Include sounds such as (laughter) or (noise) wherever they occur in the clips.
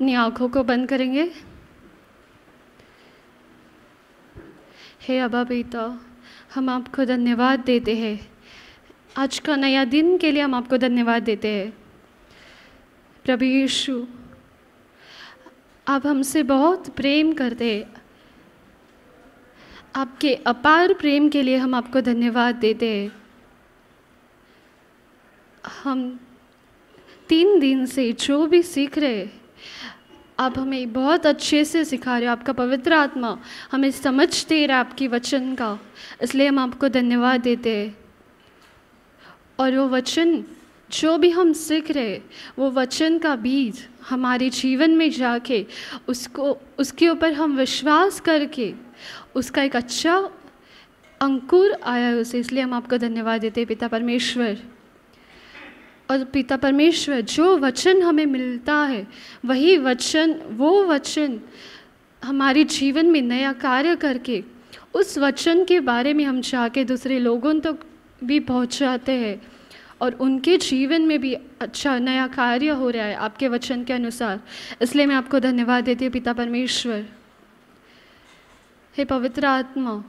अपनी आँखों को बंद करेंगे हे अबा बेटा हम आपको धन्यवाद देते हैं आज का नया दिन के लिए हम आपको धन्यवाद देते हैं प्रभु यीशु आप हमसे बहुत प्रेम करते हैं आपके अपार प्रेम के लिए हम आपको धन्यवाद देते हैं हम तीन दिन से जो भी सीख रहे आप हमें बहुत अच्छे से सिखा रहे हो आपका पवित्र आत्मा हमें समझ दे रहा है आपकी वचन का इसलिए हम आपको धन्यवाद देते हैं और वो वचन जो भी हम सीख रहे वो वचन का बीज हमारे जीवन में जाके उसको उसके ऊपर हम विश्वास करके उसका एक अच्छा अंकुर आया उसे इसलिए हम आपको धन्यवाद देते पिता परमेश्वर और पिता परमेश्वर जो वचन हमें मिलता है वही वचन वो वचन हमारे जीवन में नया कार्य करके उस वचन के बारे में हम जाके दूसरे लोगों तक तो भी पहुंचाते हैं और उनके जीवन में भी अच्छा नया कार्य हो रहा है आपके वचन के अनुसार इसलिए मैं आपको धन्यवाद देती हूँ पिता परमेश्वर हे पवित्र आत्मा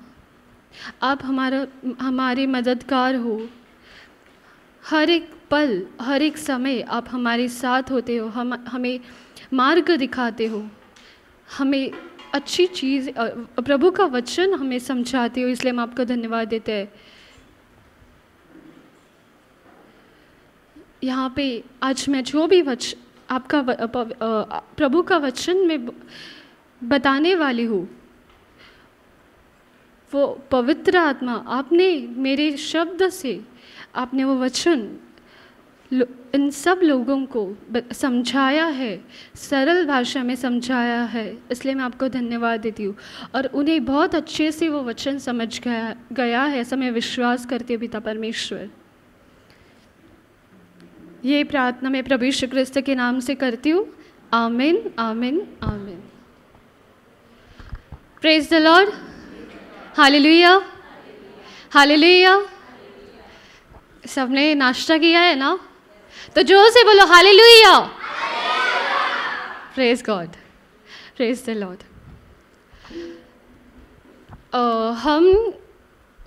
आप हमारा हमारे मददगार हो हर एक पल हर एक समय आप हमारे साथ होते हो हम हमें मार्ग दिखाते हो हमें अच्छी चीज़ प्रभु का वचन हमें समझाते हो इसलिए हम आपको धन्यवाद देते हैं यहाँ पे आज मैं जो भी वच आपका प्रभु का वचन में बताने वाली हूँ वो पवित्र आत्मा आपने मेरे शब्द से आपने वो वचन इन सब लोगों को समझाया है सरल भाषा में समझाया है इसलिए मैं आपको धन्यवाद देती हूँ और उन्हें बहुत अच्छे से वो वचन समझ गया गया है ऐसा मैं विश्वास करती हूँ पिता परमेश्वर ये प्रार्थना मैं प्रभु यीशु के नाम से करती हूँ amen amen amen praise the lord hallelujah hallelujah सबने नाश्ता किया है ना तो जोर से बोलो hallelujah praise God praise the lord हम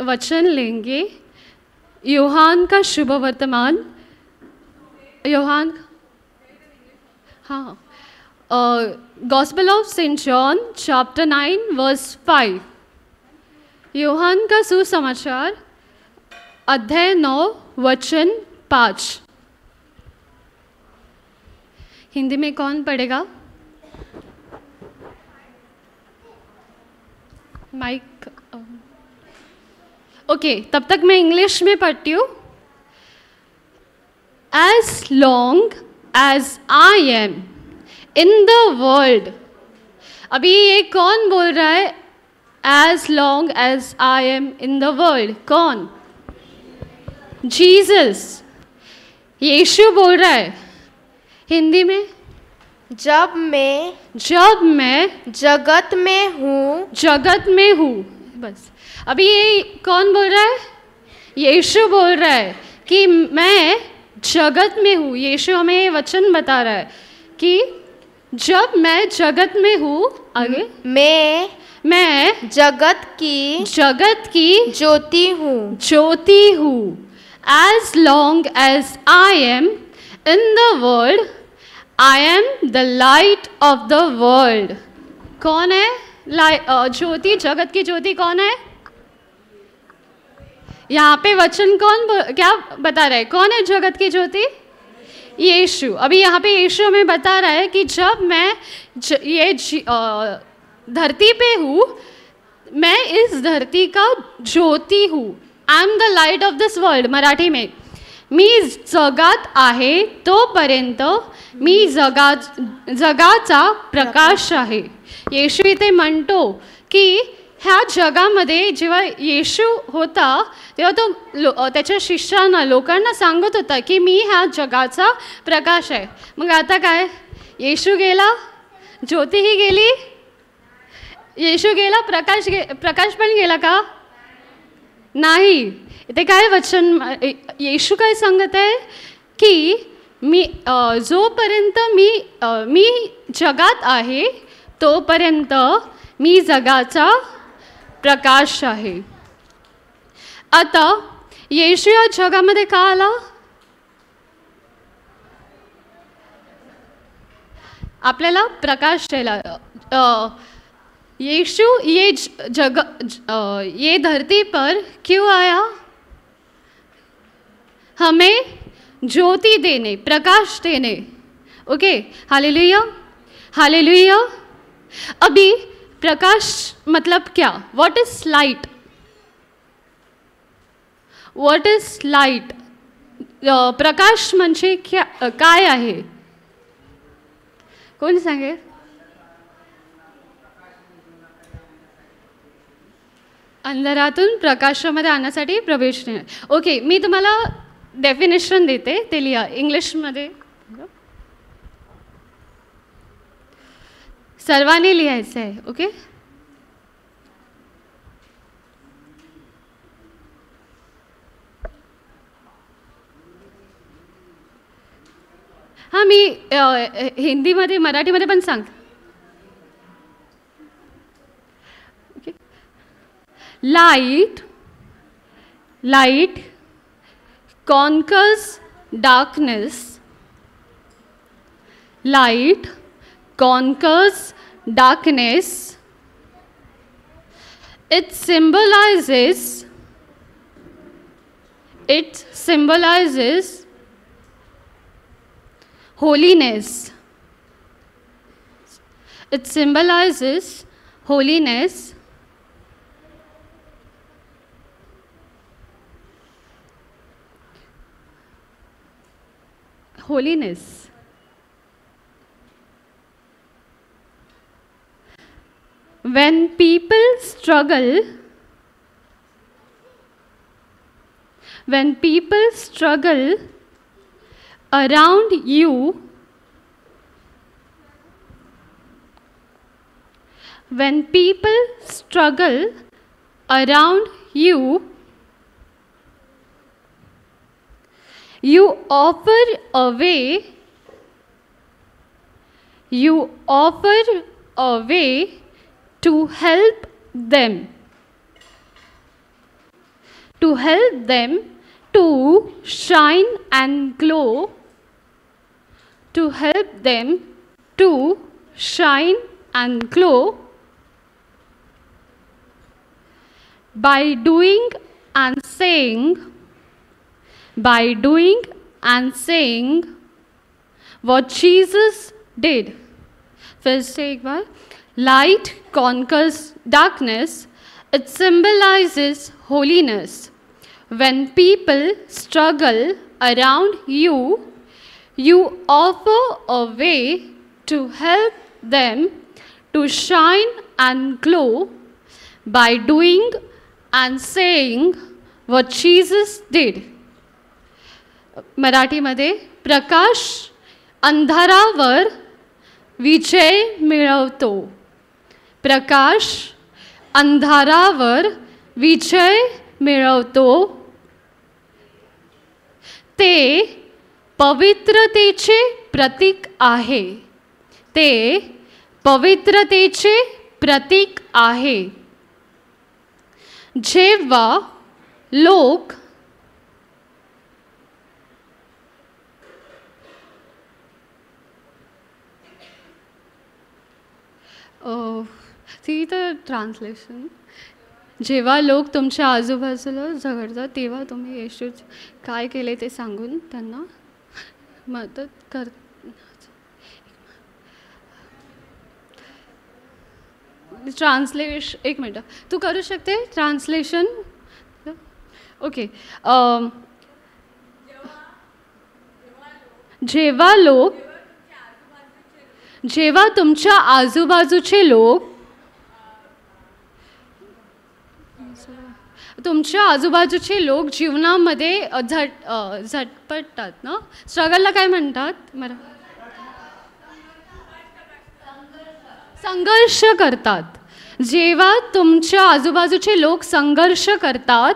वचन लेंगे योहान का शुभ वर्तमान योहान हाँ gospel of saint John chapter nine verse five योहान का सुसमाचार अध्याय नौ वचन पाँच हिंदी में कौन पढ़ेगा माइक ओके तब तक मैं इंग्लिश में पढ़ती हूँ as long as I am in the world अभी ये कौन बोल रहा है as long as I am in the world कौन जीसस यीशु बोल रहा है हिंदी में जब मैं जब मैं जगत में हूँ जगत में हूँ बस अभी ये कौन बोल रहा है यीशु बोल रहा है कि मैं जगत में हूँ यीशु हमें ये वचन बता रहा है कि जब मैं जगत में हूँ आगे मैं मैं जगत की जगत की ज्योति हूँ ज्योति हूँ as long as I am in the world, I am the light of the world. कौन है ज्योति जगत की ज्योति कौन है यहाँ पे वचन कौन क्या बता रहा है कौन है जगत की ज्योति यीशु अभी यहाँ पे यीशु हमें बता रहा है कि जब मैं ज, ये धरती पे हूँ मैं इस धरती का ज्योति हूँ I am the light of this world Marathi मे मी जगात आहे तोपर्यंत मी जगा जगाचा प्रकाश आहे येशू इथे म्हणतो की ह्या जगामध्ये जेव्हा येशू होता तेव्हा तो लो त्याच्या शिष्यांना लोकांना सांगत होता की मी ह्या जगाचा प्रकाश आहे मग आता काय येशू गेला ज्योतीही गेली येशू गेला प्रकाश गे प्रकाश पण गेला का नाही ते काय वचन येशू काय सांगत आहे की मी जोपर्यंत मी मी जगात आहे तोपर्यंत मी जगाचा प्रकाश आहे आता येशू या जगामध्ये का आला आपल्याला प्रकाश द्यायला यीशु ये जगह ये धरती पर क्यों आया हमें ज्योति देने प्रकाश देने ओके हालेलुया हालेलुया अभी प्रकाश मतलब क्या what is light what is light प्रकाश से क्या काय आहे कोण सांगेल अंधारातून प्रकाशामध्ये आणण्यासाठी प्रवेश नाही ओके मी तुम्हाला डेफिनेशन देते ते लिहा इंग्लिशमध्ये सर्वांनी लिहायचं आहे ओके हां मी हिंदीमध्ये मराठीमध्ये पण सांगते light light conquers darkness light conquers darkness it symbolizes it symbolizes holiness it symbolizes holiness holiness. When people struggle, when people struggle around you, when people struggle around you, You offer a way. you offer a way to help them, to help them to shine and glow, to help them to shine and glow by doing and saying by doing and saying what Jesus did. first से एक light conquers darkness. It symbolizes holiness. When people struggle around you, you offer a way to help them to shine and glow by doing and saying what Jesus did. मराठीमध्ये प्रकाश अंधारावर विजय मिळवतो प्रकाश अंधारावर विजय मिळवतो ते पवित्रतेचे प्रतीक आहे ते पवित्रतेचे प्रतीक आहे जेव्हा लोक Oh, see the translation. जेव्हा लोक तुमच्या आजूबाजूला झगडतात तेव्हा तुम्ही येशू काय केले ते सांगून त्यांना मदत कर ट्रान्सलेश एक मिनटं तू करू शकते ट्रान्सलेशन ओके um, जेव्हा लोक जेव्हा तुमच्या आजूबाजूचे लोक तुमच्या आजूबाजूचे लोक जीवनामध्ये झट झटपटतात ना स्ट्रगलला काय म्हणतात मरा संघर्ष करतात जेव्हा तुमच्या आजूबाजूचे लोक संघर्ष करतात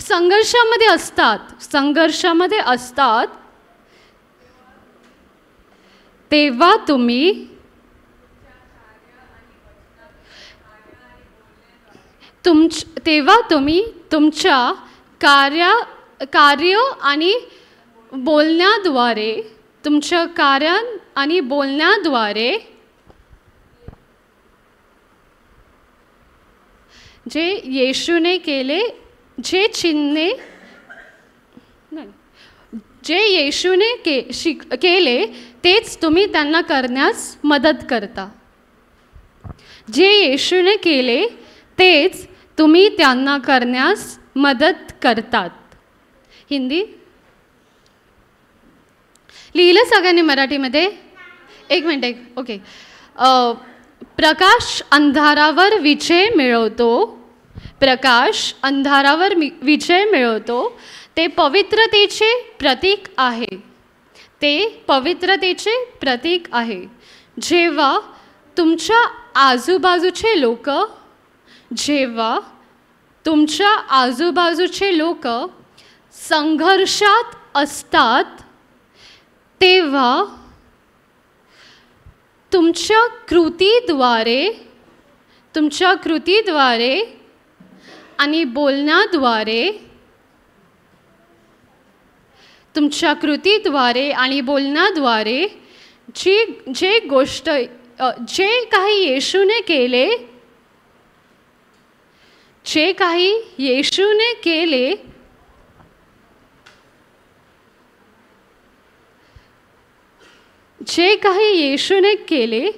संघर्षामध्ये असतात संघर्षामध्ये असतात तेव्हा तुम्ही तुमच तेव्हा तुम्ही तुमच्या कार्या कार्य आणि बोलण्याद्वारे तुमच्या कार्या आणि बोलण्याद्वारे जे येशूने केले जे चिन्हे जे येशूने के शिक केले तेच तुम्ही त्यांना करण्यास मदत करता जे येशूने केले तेच तुम्ही त्यांना करण्यास मदत करतात हिंदी लिहिलं सगळ्यांनी मराठीमध्ये एक मिनटं एक ओके प्रकाश अंधारावर विजय मिळवतो प्रकाश अंधारावर विजय मिळवतो ते पवित्रतेचे प्रतीक आहे ते पवित्रतेचे प्रतीक आहे जेव्हा तुमच्या आजूबाजूचे लोक जेव्हा तुमच्या आजूबाजूचे लोक संघर्षात असतात तेव्हा तुमच्या कृतीद्वारे तुमच्या कृतीद्वारे आणि बोलण्याद्वारे तुमच्या कृतीद्वारे आणि बोलण्याद्वारे जी जे गोष्ट जे काही येशूने केले जे काही येशूने केले जे काही येशूने केले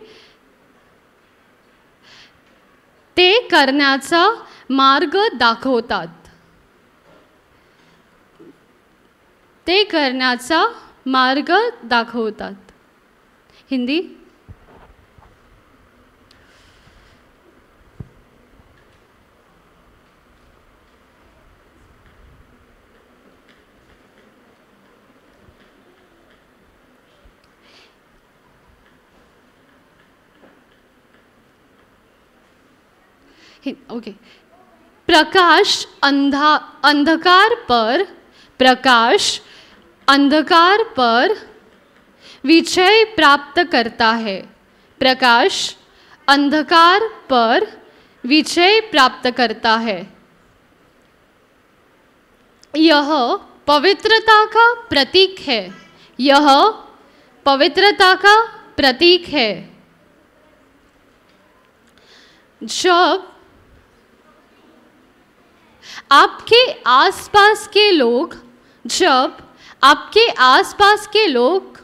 ते करण्याचा मार्ग दाखवतात ते करण्याचा मार्ग दाखवतात हिंदी ओके प्रकाश अंधा अंधकार पर प्रकाश अंधकार पर विजय प्राप्त करता है प्रकाश अंधकार पर विजय प्राप्त करता है यह पवित्रता का प्रतीक है यह पवित्रता का प्रतीक है जब आपके आसपास के लोग जब आपके आसपास के लोग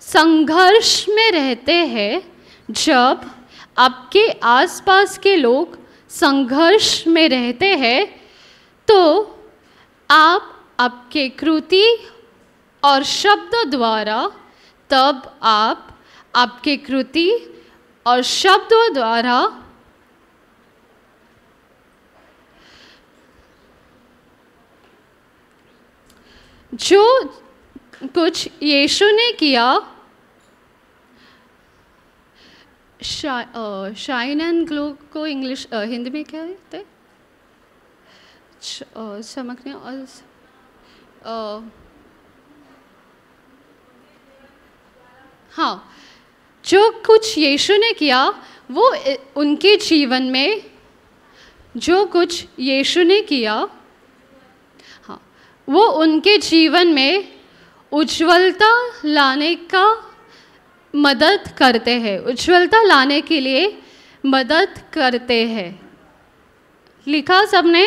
संघर्ष में रहते हैं जब आपके आसपास के लोग संघर्ष में रहते हैं तो आप आपके कृति और शब्द द्वारा तब आप आपके कृति और शब्दों द्वारा जो कुछ यीशु ने किया शाइन एंड ग्लो को इंग्लिश हिंदी में क्या कहते चमकने और हाँ जो कुछ यीशु ने किया वो उनके जीवन में जो कुछ यीशु ने किया वो उनके जीवन में उज्ज्वलता लाने का मदद करते हैं उज्ज्वलता लाने के लिए मदद करते हैं लिखा सबने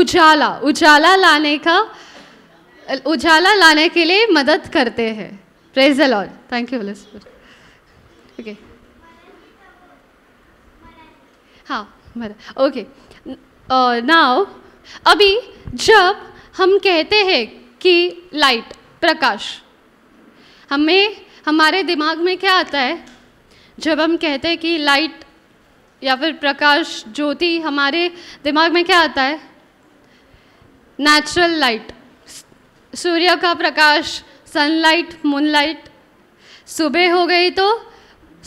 उजाला उजाला लाने का उजाला लाने के लिए मदद करते हैं praise the lord thank you okay हाँ ओके नाउ uh, अभी जब हम कहते हैं कि लाइट प्रकाश हमें हमारे दिमाग में क्या आता है जब हम कहते हैं कि लाइट या फिर प्रकाश ज्योति हमारे दिमाग में क्या आता है नेचुरल लाइट सूर्य का प्रकाश सनलाइट मूनलाइट सुबह हो गई तो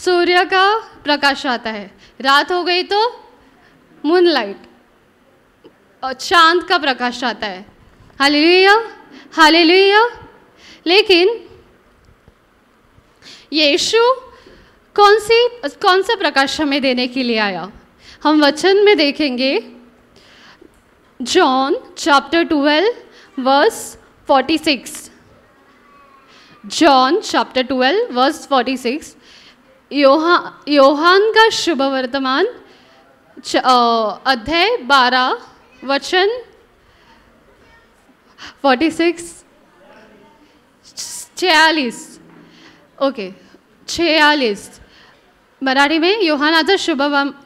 सूर्य का प्रकाश आता है रात हो गई तो मूनलाइट चांद का प्रकाश आता है हालेलुया हालेलुया लेकिन यीशु कौन सी कौन सा प्रकाश हमें देने के लिए आया हम वचन में देखेंगे John chapter twelve verse 46 John chapter twelve verse 46 योहा योहान का शुभ वर्तमान अध्याय 12 वचन 46 छियालीस ओके छियालीस मराठी में योहानाचं शुभ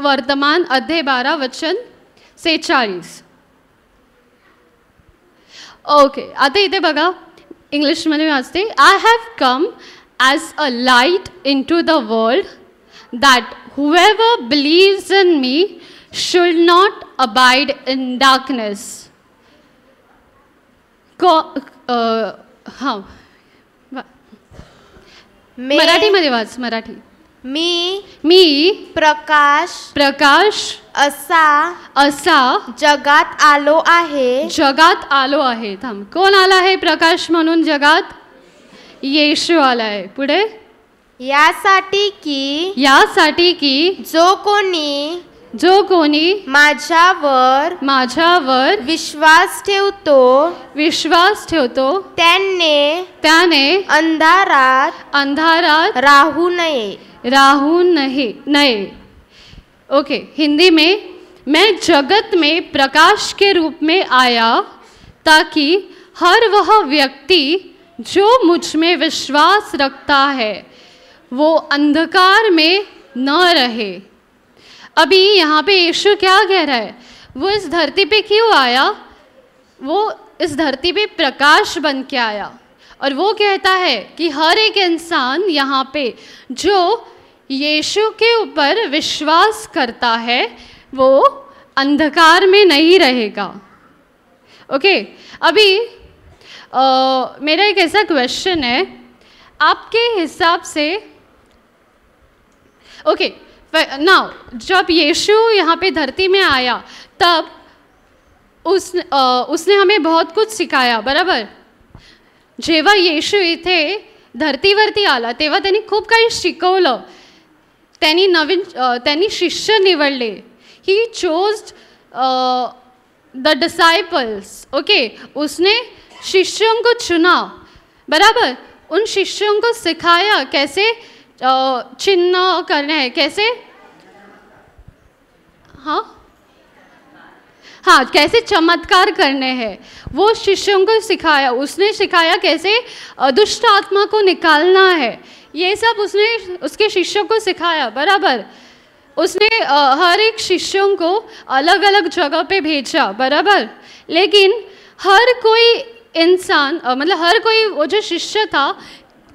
वर्तमान अध्याय बारह वचन सेहेचाळीस ओके आता इथे बघा इंग्लिशमध्ये मी वाचते I have come as a light into the world that whoever believes in me should not abide in darkness. God, uh, मे- मराठीमध्ये वाच मराठी मी मी प्रकाश प्रकाश असा असा जगात आलो आहे जगात आलो आहे थांब कोण आला आहे प्रकाश म्हणून जगात येशू आला आहे पुढे यासाठी की यासाठी की जो कोणी जो कोणी माझ्यावर माझ्यावर विश्वास ठेवतो विश्वास ठेवतो त्याने त्याने अंधारात अंधारात राहू नये राहू नये नये ओके हिंदी में मैं जगत में प्रकाश के रूप में आया ताकि हर वह व्यक्ति जो मुझ में विश्वास रखता है वो अंधकार में न रहे अभी यहाँ पे यीशु क्या कह रहा है वो इस धरती पे क्यों आया वो इस धरती पे प्रकाश बन के आया और वो कहता है कि हर एक इंसान यहाँ पे जो यीशु के ऊपर विश्वास करता है वो अंधकार में नहीं रहेगा ओके अभी आ, मेरा एक ऐसा क्वेश्चन है आपके हिसाब से ओके okay, नाउ जब यीशु यहाँ पे धरती में आया तब उस आ, उसने हमें बहुत कुछ सिखाया बराबर जेवा येशू इथे वरती आला तेव्हा त्यांनी खूप काही शिकवलं त्यांनी नवीन त्यांनी शिष्य निवडले he chose the disciples okay उसने शिष्यों को चुना बराबर उन शिष्यों को सिखाया कैसे छिन्न करने हैं कैसे हाँ हाँ कैसे चमत्कार करने हैं वो शिष्यों को सिखाया उसने सिखाया कैसे दुष्ट आत्मा को निकालना है ये सब उसने उसके शिष्यों को सिखाया बराबर उसने हर एक शिष्यों को अलग अलग जगह पे भेजा बराबर लेकिन हर कोई इंसान मतलब हर कोई वो जो शिष्य था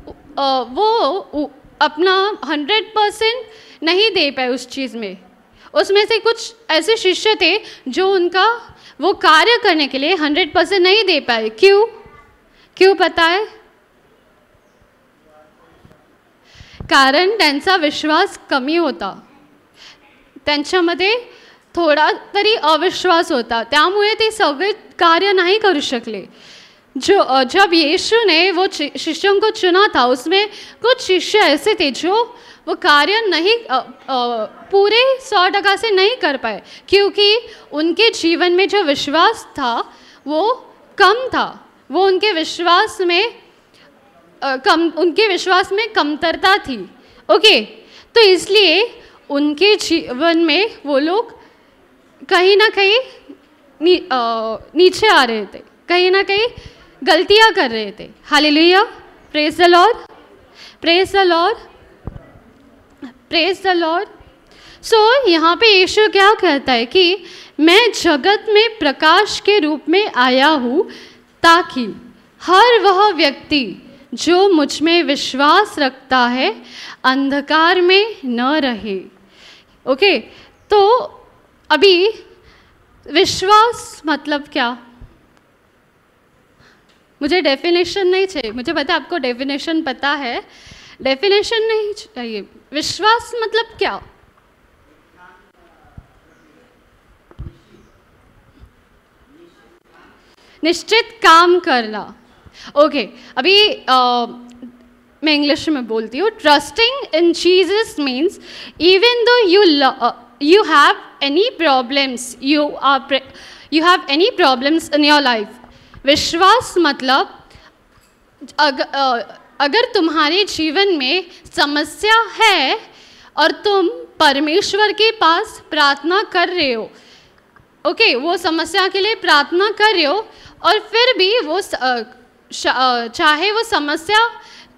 वो अपना हंड्रेड परसेंट नहीं दे पाए उस चीज़ में उसमें से कुछ ऐसे शिष्य थे जो उनका वो कार्य करने के लिए हंड्रेड परसेंट नहीं दे पाए क्यों क्यों पता है कारण त्यांचा विश्वास कमी होता त्यांच्यामध्ये थोडा तरी अविश्वास होता त्यामुळे ते सगळे कार्य नाही करू शकले जो जब यीशु ने वो शिष्यों को चुना था उसमें कुछ शिष्य ऐसे थे जो वो कार्य नहीं आ, आ, पूरे सौ टका से नहीं कर पाए क्योंकि उनके जीवन में जो विश्वास था वो कम था वो उनके विश्वास में आ, कम उनके विश्वास में कमतरता थी ओके तो इसलिए उनके जीवन में वो लोग कहीं ना कहीं नी, आ, नीचे आ रहे थे कहीं ना कहीं गलतियां कर रहे थे hallelujah praise the lord praise the lord praise the lord so यहाँ पे यीशु क्या कहता है कि मैं जगत में प्रकाश के रूप में आया हूँ ताकि हर वह व्यक्ति जो मुझ में विश्वास रखता है अंधकार में न रहे ओके okay, तो अभी विश्वास मतलब क्या मुझे डेफिनेशन नहीं चाहिए मुझे पता आपको डेफिनेशन पता है डेफिनेशन नहीं चाहिए विश्वास मतलब क्या निश्चित काम करना ओके okay, अभी आ, मैं इंग्लिश में बोलती हूँ trusting in Jesus means even though you you have any problems you are you have any problems in your life विश्वास मतलब अग, अगर तुम्हारे जीवन में समस्या है और तुम परमेश्वर के पास प्रार्थना कर रहे हो ओके वो समस्या के लिए प्रार्थना कर रहे हो और फिर भी वो चाहे वो समस्या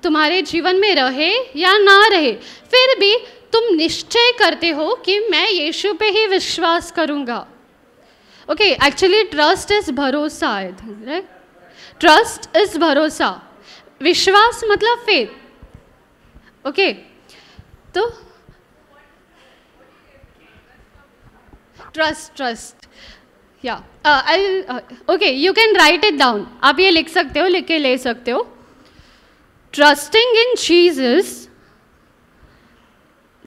तुम्हारे जीवन में रहे या ना रहे फिर भी तुम निश्चय करते हो कि मैं यीशु पे ही विश्वास करूँगा ओके एक्चुअली ट्रस्ट इज भरोसा i ट्रस्ट इज भरोसा विश्वास मतलब फेथ ओके तो ट्रस्ट ट्रस्ट या I okay you can write it down आप ये लिख सकते हो लिख के ले सकते हो trusting in Jesus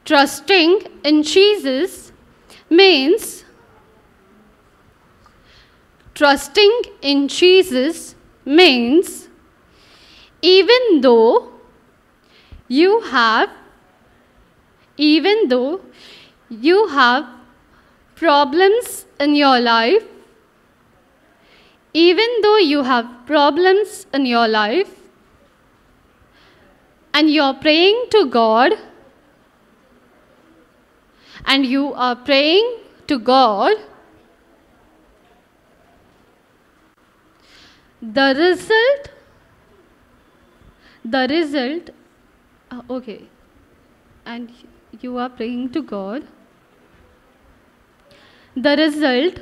trusting in Jesus means Trusting in Jesus means even though you have even though you have problems in your life even though you have problems in your life and you are praying to God and you are praying to God the result the result uh, okay and you are praying to god the result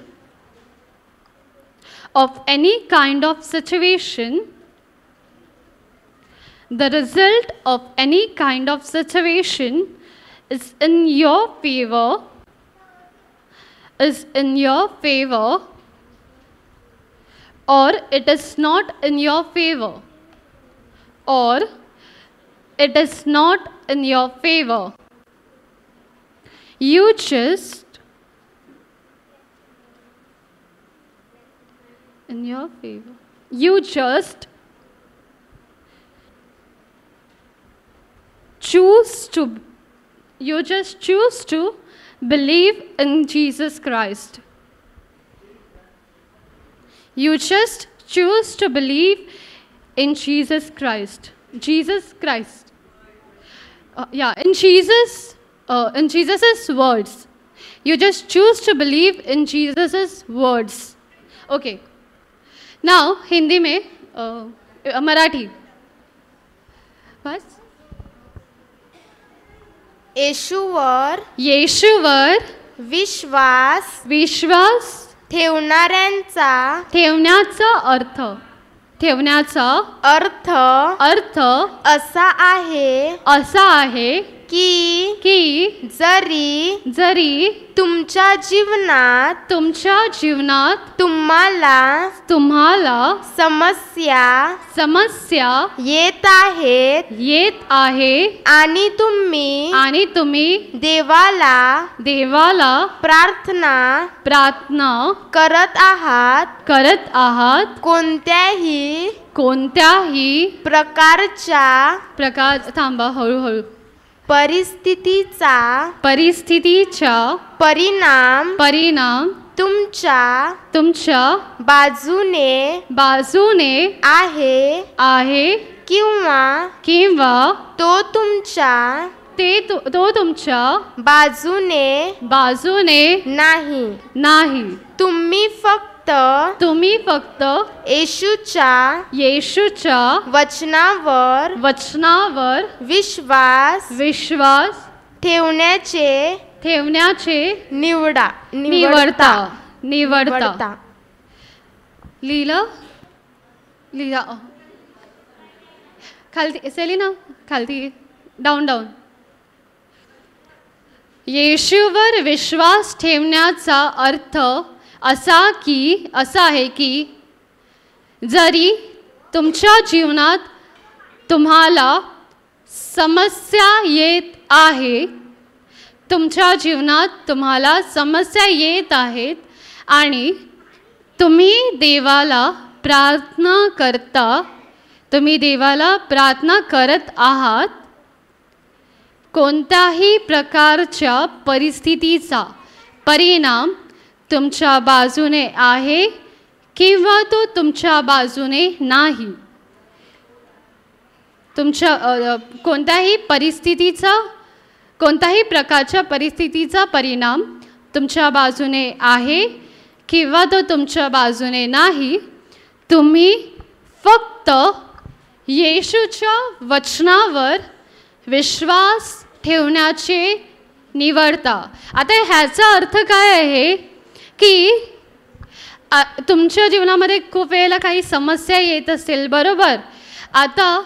of any kind of situation the result of any kind of situation is in your favor is in your favor or it is not in your favor or it is not in your favor you just in your favor you just choose to you just choose to believe in Jesus Christ you just choose to believe in Jesus Christ. Jesus Christ. Uh, yeah, in Jesus, uh, in Jesus's words. You just choose to believe in Jesus's words. Okay. Now, Hindi mein, uh, uh Marathi. What? यशुवर यशुवर Vishwas. विश्वास ठेवणाऱ्यांचा ठेवण्याचा अर्थ ठेवण्याचा अर्थ अर्थ असा आहे असा आहे की की जरी जरी तुमच्या जीवनात तुमच्या जीवनात तुम्हाला तुम्हाला समस्या समस्या येत आहेत येत आहे आणि तुम्ही आणि तुम्ही देवाला देवाला प्रार्थना प्रार्थना करत आहात करत आहात कोणत्याही कोणत्याही प्रकारच्या प्रकार थांबा हळूहळू परिस्थितीचा परिस्थितीचा परिणाम परिणाम तुमच्या तुमच्या बाजूने बाजूने आहे आहे किंवा किंवा तो तुमच्या ते तो तुमच्या बाजूने बाजूने नाही नाही तुम्ही फक्त तुम्ही फक्त येशूच्या येशूच्या वचनावर वचनावर विश्वास विश्वास ठेवण्याचे ठेवण्याचे निवडा निवडता निवडता लिहिलं लिहा खालती ना खालती डाऊन डाऊन येशूवर विश्वास ठेवण्याचा अर्थ असा की असा आहे की जरी तुमच्या जीवनात तुम्हाला समस्या येत आहे तुमच्या जीवनात तुम्हाला समस्या येत आहेत आणि तुम्ही देवाला प्रार्थना करता तुम्ही देवाला प्रार्थना करत आहात कोणत्याही प्रकारच्या परिस्थितीचा परिणाम तुमच्या बाजूने आहे किंवा तो तुमच्या बाजूने नाही तुमच्या कोणत्याही परिस्थितीचा कोणत्याही प्रकारच्या परिस्थितीचा परिणाम तुमच्या बाजूने आहे किंवा तो तुमच्या बाजूने नाही तुम्ही फक्त येशूच्या वचनावर विश्वास ठेवण्याचे निवडता आता ह्याचा अर्थ काय आहे की तुमच्या जीवनामध्ये खूप वेळेला काही समस्या येत असतील बरोबर आता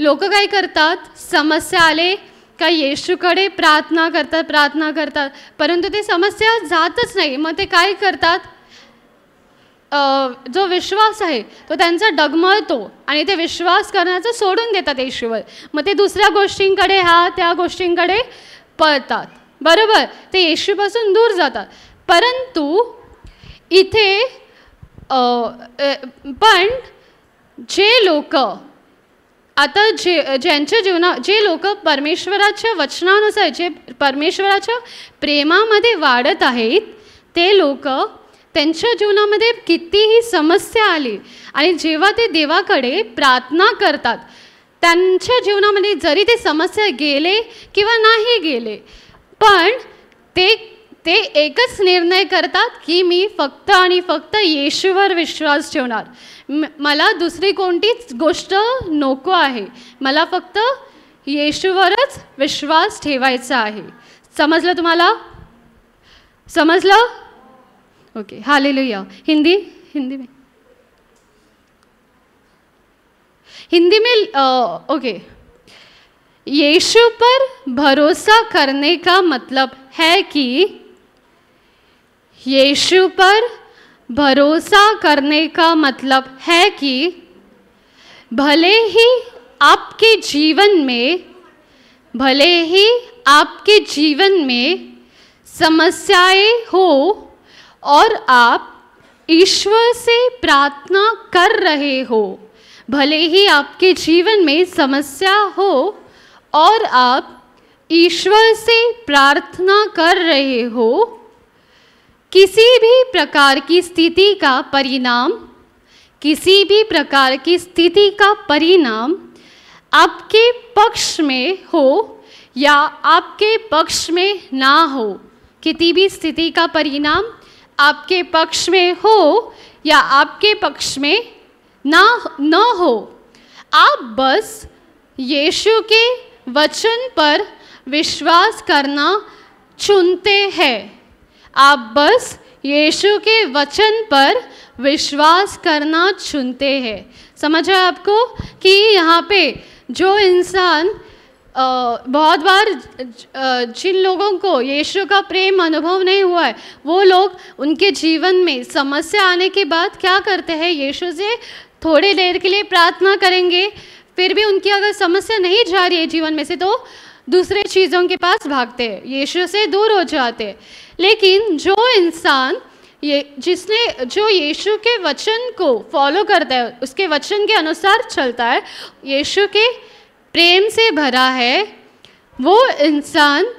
लोक काय करतात समस्या आले का येशूकडे प्रार्थना करतात प्रार्थना करतात परंतु ते समस्या जातच नाही मग ते काय करतात जो विश्वास आहे तो त्यांचा डगमळतो आणि ते विश्वास करण्याचं सोडून देतात येशूवर मग ते दुसऱ्या गोष्टींकडे ह्या त्या गोष्टींकडे पळतात बरोबर ते येशूपासून दूर जातात परंतु इथे पण जे लोक आता जे ज्यांच्या जीवना जे लोक परमेश्वराच्या वचनानुसार जे परमेश्वराच्या प्रेमामध्ये वाढत आहेत ते लोक त्यांच्या जीवनामध्ये कितीही समस्या आली आणि जेव्हा ते देवाकडे प्रार्थना करतात त्यांच्या जीवनामध्ये जरी ते समस्या गेले किंवा नाही गेले पण ते ते एकच निर्णय करतात की मी फक्त आणि फक्त येशूवर विश्वास ठेवणार मला दुसरी कोणतीच गोष्ट नको आहे मला फक्त येशूवरच विश्वास ठेवायचा आहे समजलं तुम्हाला समजलं ओके या हिंदी हिंदी में हिंदी में ओके येशू पर भरोसा करने का मतलब है कि यीशु पर भरोसा करने का मतलब है कि भले ही आपके जीवन में भले ही आपके जीवन में समस्याएं हो और आप ईश्वर से प्रार्थना कर रहे हो भले ही आपके जीवन में समस्या हो और आप ईश्वर से प्रार्थना कर रहे हो किसी भी प्रकार की स्थिति का परिणाम किसी भी प्रकार की स्थिति का परिणाम आपके पक्ष में हो या आपके पक्ष में ना हो किसी भी स्थिति का परिणाम आपके पक्ष में हो या आपके पक्ष में ना न हो आप बस यीशु के वचन पर विश्वास करना चुनते हैं आप बस यीशु के वचन पर विश्वास करना चुनते हैं समझ है आपको कि यहाँ पे जो इंसान बहुत बार जिन लोगों को यीशु का प्रेम अनुभव नहीं हुआ है वो लोग उनके जीवन में समस्या आने के बाद क्या करते हैं यीशु से थोड़ी देर के लिए प्रार्थना करेंगे फिर भी उनकी अगर समस्या नहीं जा रही है जीवन में से तो दूसरे चीज़ों के पास भागते हैं यीशु से दूर हो जाते लेकिन जो इंसान ये जिसने जो यीशु के वचन को फॉलो करता है उसके वचन के अनुसार चलता है यीशु के प्रेम से भरा है वो इंसान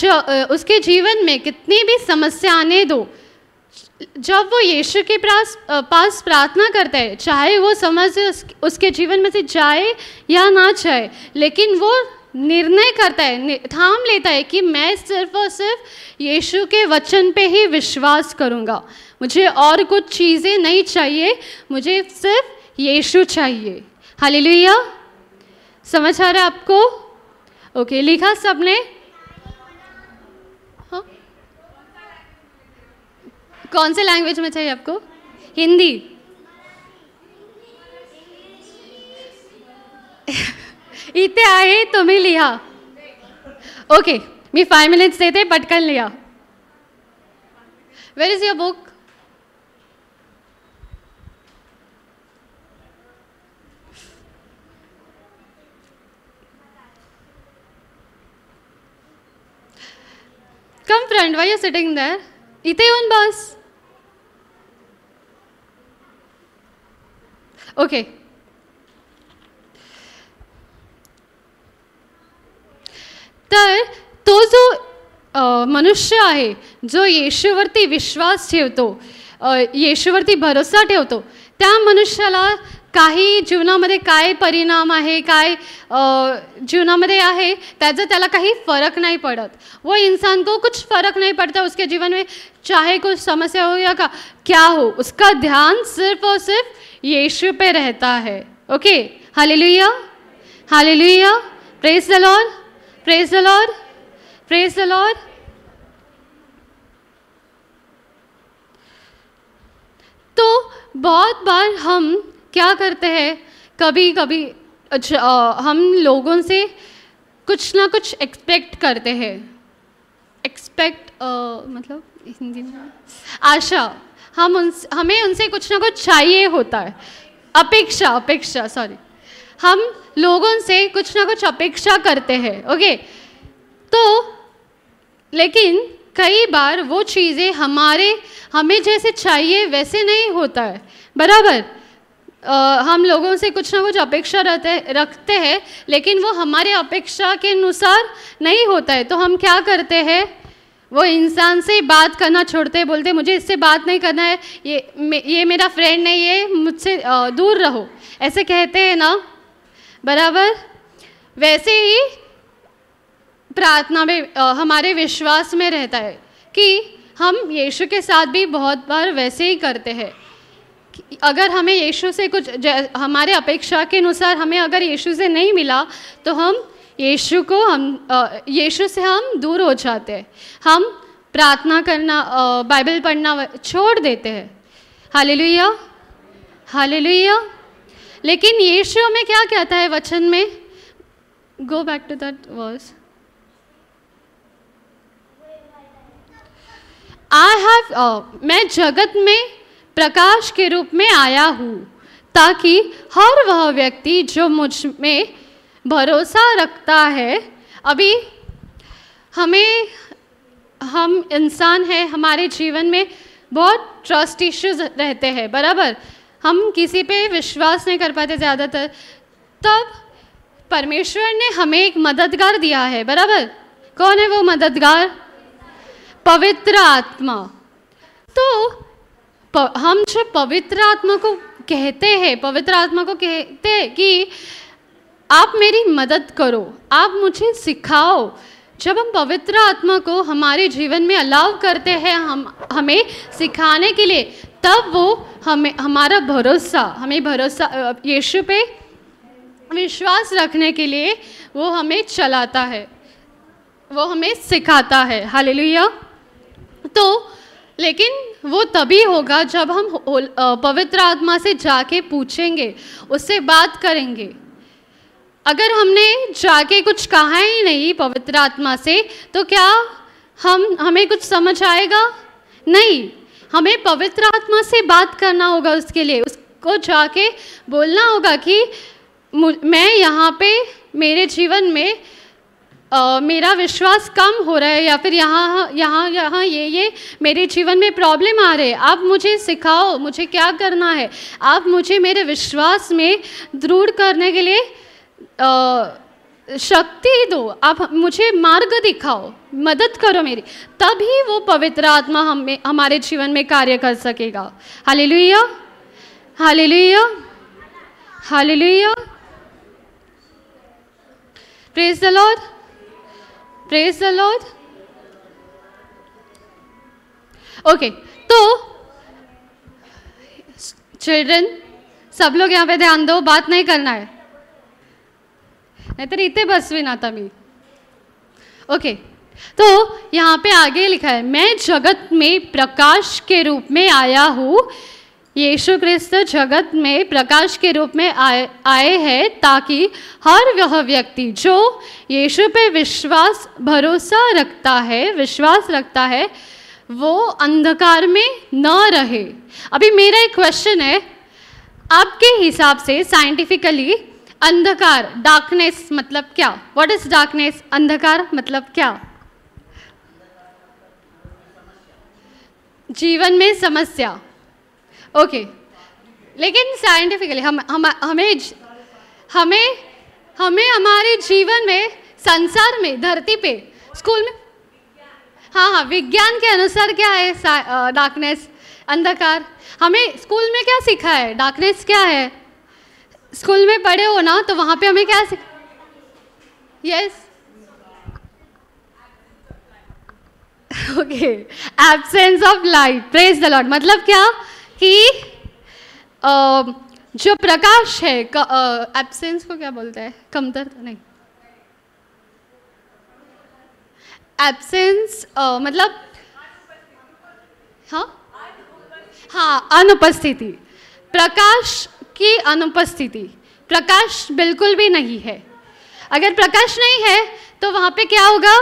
जो उसके जीवन में कितनी भी समस्या आने दो जब वो यीशु के पास पास प्रार्थना करता है चाहे वो समझ उसके जीवन में से जाए या ना जाए लेकिन वो निर्णय करता है थाम लेता है कि मैं सिर्फ और सिर्फ यीशु के वचन पे ही विश्वास करूँगा मुझे और कुछ चीज़ें नहीं चाहिए मुझे सिर्फ यीशु चाहिए हालेलुया समझ आ रहा है आपको ओके लिखा सबने कौन से लैंग्वेज में चाहिए आपको हिंदी (laughs) इतने आए तुम्हें लिया ओके मी फाइव मिनट्स देते पटकन लिया where is your book come friend why you sitting there there? बस ओके तर तो जो मनुष्य आहे जो येशूवरती विश्वास ठेवतो येशूवरती भरोसा ठेवतो त्या मनुष्याला काही जीवनामध्ये काय परिणाम आहे काय जीवनामध्ये आहे त्याचा त्याला काही फरक नाही पड़त व इंसान को कुछ फरक नाही पड़ता उसके जीवन में चाहे कुछ समस्या हो या का क्या हो उसका ध्यान सिर्फ और सिर्फ यीशु पे रहता है okay hallelujah hallelujah praise the lord praise the lord praise the lord तो बहुत बार हम क्या करते हैं कभी कभी अच्छा हम लोगों से कुछ ना कुछ एक्सपेक्ट करते हैं एक्सपेक्ट मतलब हिंदी में आशा हम उन हमें उनसे कुछ ना कुछ चाहिए होता है अपेक्षा अपेक्षा सॉरी हम लोगों से कुछ ना कुछ अपेक्षा करते हैं ओके तो लेकिन कई बार वो चीज़ें हमारे हमें जैसे चाहिए वैसे नहीं होता है बराबर Uh, हम लोगों से कुछ ना कुछ अपेक्षा रहते रखते हैं लेकिन वो हमारे अपेक्षा के अनुसार नहीं होता है तो हम क्या करते हैं वो इंसान से बात करना छोड़ते बोलते मुझे इससे बात नहीं करना है ये मे, ये मेरा फ्रेंड नहीं है मुझसे दूर रहो ऐसे कहते हैं ना बराबर वैसे ही प्रार्थना में हमारे विश्वास में रहता है कि हम यीशु के साथ भी बहुत बार वैसे ही करते हैं अगर हमें यीशु से कुछ हमारे अपेक्षा के अनुसार हमें अगर यीशु से नहीं मिला तो हम यीशु को हम यीशु से हम दूर हो जाते हैं हम प्रार्थना करना बाइबल पढ़ना छोड़ देते हैं हालेलुया हालेलुया लेकिन यीशु हमें क्या कहता है वचन में go back to that verse I have मैं जगत में प्रकाश के रूप में आया हूँ ताकि हर वह व्यक्ति जो मुझ में भरोसा रखता है अभी हमें हम इंसान हैं हमारे जीवन में बहुत ट्रस्ट इश्यूज रहते हैं बराबर हम किसी पे विश्वास नहीं कर पाते ज़्यादातर तब परमेश्वर ने हमें एक मददगार दिया है बराबर कौन है वो मददगार पवित्र आत्मा तो प, हम जब पवित्र आत्मा को कहते हैं पवित्र आत्मा को कहते हैं कि आप मेरी मदद करो आप मुझे सिखाओ जब हम पवित्र आत्मा को हमारे जीवन में अलाव करते हैं हम हमें सिखाने के लिए तब वो हमें हमारा भरोसा हमें भरोसा यीशु पे विश्वास रखने के लिए वो हमें चलाता है वो हमें सिखाता है हाल तो लेकिन वो तभी होगा जब हम पवित्र आत्मा से जाके पूछेंगे उससे बात करेंगे अगर हमने जाके कुछ कहा ही नहीं पवित्र आत्मा से तो क्या हम हमें कुछ समझ आएगा नहीं हमें पवित्र आत्मा से बात करना होगा उसके लिए उसको जाके बोलना होगा कि मैं यहाँ पे मेरे जीवन में आ, मेरा विश्वास कम हो रहा है या फिर यहाँ यहाँ यहाँ ये ये मेरे जीवन में प्रॉब्लम आ रहे आप मुझे सिखाओ मुझे क्या करना है आप मुझे मेरे विश्वास में दृढ़ करने के लिए शक्ति दो आप मुझे मार्ग दिखाओ मदद करो मेरी तभी वो पवित्र आत्मा हमें हमारे जीवन में कार्य कर सकेगा हालेलुया हाली हालेलुया हाली the praise the lord praise the lord okay तो चिल्ड्रन सब लोग यहाँ पे ध्यान दो बात नहीं करना है बस भी ना था मी ओके तो यहाँ पे आगे लिखा है मैं जगत में प्रकाश के रूप में आया हूँ यीशु क्रिस्त जगत में प्रकाश के रूप में आए आए हैं ताकि हर वह व्यक्ति जो यीशु पे विश्वास भरोसा रखता है विश्वास रखता है वो अंधकार में न रहे अभी मेरा एक क्वेश्चन है आपके हिसाब से साइंटिफिकली अंधकार डार्कनेस मतलब क्या वॉट इज डार्कनेस अंधकार मतलब क्या जीवन में समस्या ओके लेकिन साइंटिफिकली हम हम हमें हमें हमें हमारे जीवन में संसार में धरती पे स्कूल में हाँ हाँ विज्ञान के अनुसार क्या है डार्कनेस अंधकार हमें स्कूल में क्या सीखा है डार्कनेस क्या है स्कूल में पढ़े हो ना तो वहाँ पे हमें क्या yes okay absence of light praise the lord मतलब क्या कि um, जो प्रकाश है एबसेंस uh, को क्या बोलते हैं कमतर तो नहीं एबसेंस uh, मतलब हाँ हाँ अनुपस्थिति प्रकाश की अनुपस्थिति प्रकाश बिल्कुल भी नहीं है अगर प्रकाश नहीं है तो वहां पे क्या होगा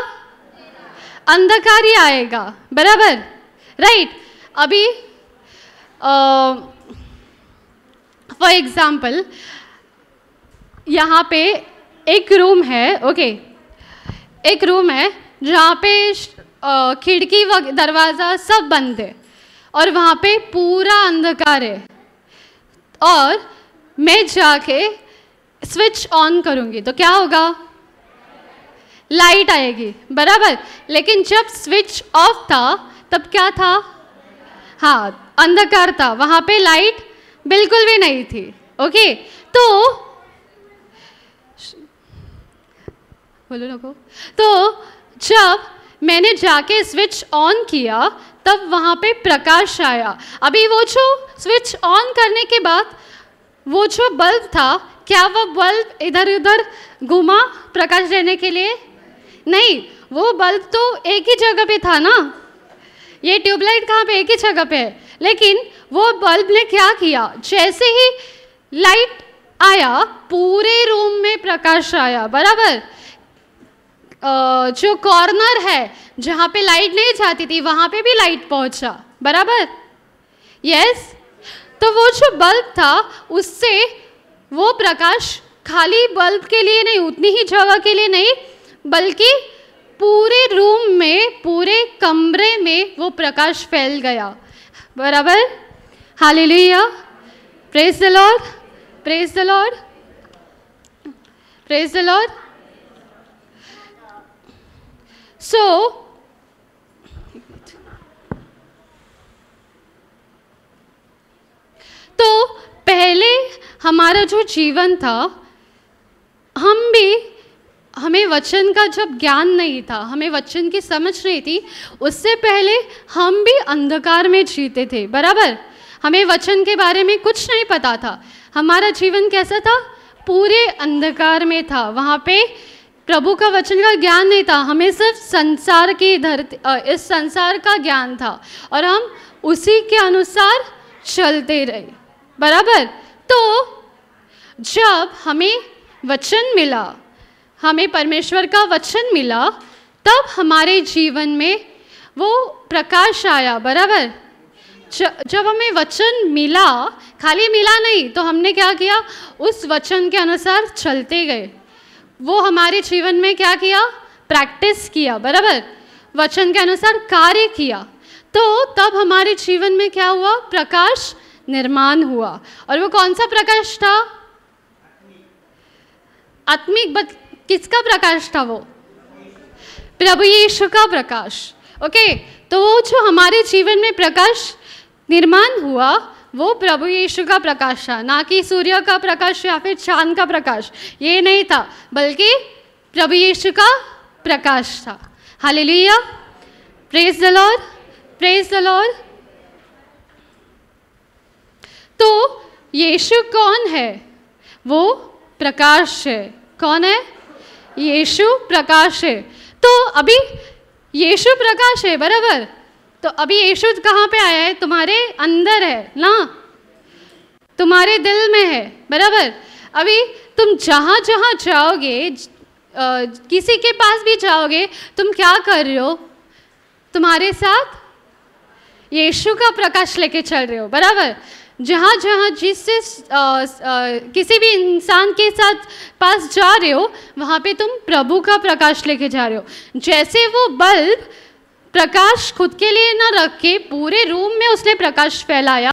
अंधकार ही आएगा बराबर राइट अभी फॉर एग्जाम्पल यहाँ पे एक रूम है ओके okay. एक रूम है जहाँ पे खिड़की दरवाज़ा सब बंद है और वहाँ पे पूरा अंधकार है और मैं जाके स्विच ऑन करूंगी तो क्या होगा लाइट आएगी बराबर लेकिन जब स्विच ऑफ था तब क्या था हाँ अंधकार था वहां पे लाइट बिल्कुल भी नहीं थी ओके तो बोलो ना तो जब मैंने जाके स्विच ऑन किया तब वहाँ पे प्रकाश आया अभी वो जो स्विच ऑन करने के बाद वो जो बल्ब था क्या वह बल्ब इधर उधर घुमा प्रकाश देने के लिए नहीं वो बल्ब तो एक ही जगह पे था ना ये ट्यूबलाइट कहाँ पे एक ही जगह पे है लेकिन वो बल्ब ने क्या किया जैसे ही लाइट आया पूरे रूम में प्रकाश आया बराबर जो कॉर्नर है जहाँ पे लाइट नहीं जाती थी वहाँ पे भी लाइट पहुँचा बराबर यस तो वो जो बल्ब था उससे वो प्रकाश खाली बल्ब के लिए नहीं उतनी ही जगह के लिए नहीं बल्कि पूरे रूम में पूरे कमरे में वो प्रकाश फैल गया बराबर hallelujah praise the lord praise the lord praise the lord So, तो पहले हमारा जो जीवन था हम भी हमें वचन का जब ज्ञान नहीं था हमें वचन की समझ नहीं थी उससे पहले हम भी अंधकार में जीते थे बराबर हमें वचन के बारे में कुछ नहीं पता था हमारा जीवन कैसा था पूरे अंधकार में था वहाँ पे प्रभु का वचन का ज्ञान नहीं था हमें सिर्फ संसार की धरती इस संसार का ज्ञान था और हम उसी के अनुसार चलते रहे बराबर तो जब हमें वचन मिला हमें परमेश्वर का वचन मिला तब हमारे जीवन में वो प्रकाश आया बराबर जब हमें वचन मिला खाली मिला नहीं तो हमने क्या किया उस वचन के अनुसार चलते गए वो हमारे जीवन में क्या किया प्रैक्टिस किया बराबर वचन के अनुसार कार्य किया तो तब हमारे जीवन में क्या हुआ प्रकाश निर्माण हुआ और वो कौन सा प्रकाश था आत्मिक बत किसका प्रकाश था वो प्रभु यीशु का प्रकाश ओके तो वो जो हमारे जीवन में प्रकाश निर्माण हुआ वो प्रभु यीशु का प्रकाश था ना कि सूर्य का प्रकाश या फिर चांद का प्रकाश ये नहीं था बल्कि प्रभु यीशु का प्रकाश था hallelujah praise the lord praise the lord तो यीशु कौन है वो प्रकाश है कौन है यीशु प्रकाश है तो अभी यीशु प्रकाश है बराबर तो अभी यीशु कहाँ पे आया है तुम्हारे अंदर है ना तुम्हारे दिल में है बराबर अभी तुम जहाँ जहाँ जाओगे किसी के पास भी जाओगे तुम क्या कर रहे हो तुम्हारे साथ यीशु का प्रकाश लेके चल रहे हो बराबर जहाँ जहाँ जिस किसी भी इंसान के साथ पास जा रहे हो वहाँ पे तुम प्रभु का प्रकाश लेके जा रहे हो जैसे वो बल्ब प्रकाश खुद के लिए ना रख के पूरे रूम में उसने प्रकाश फैलाया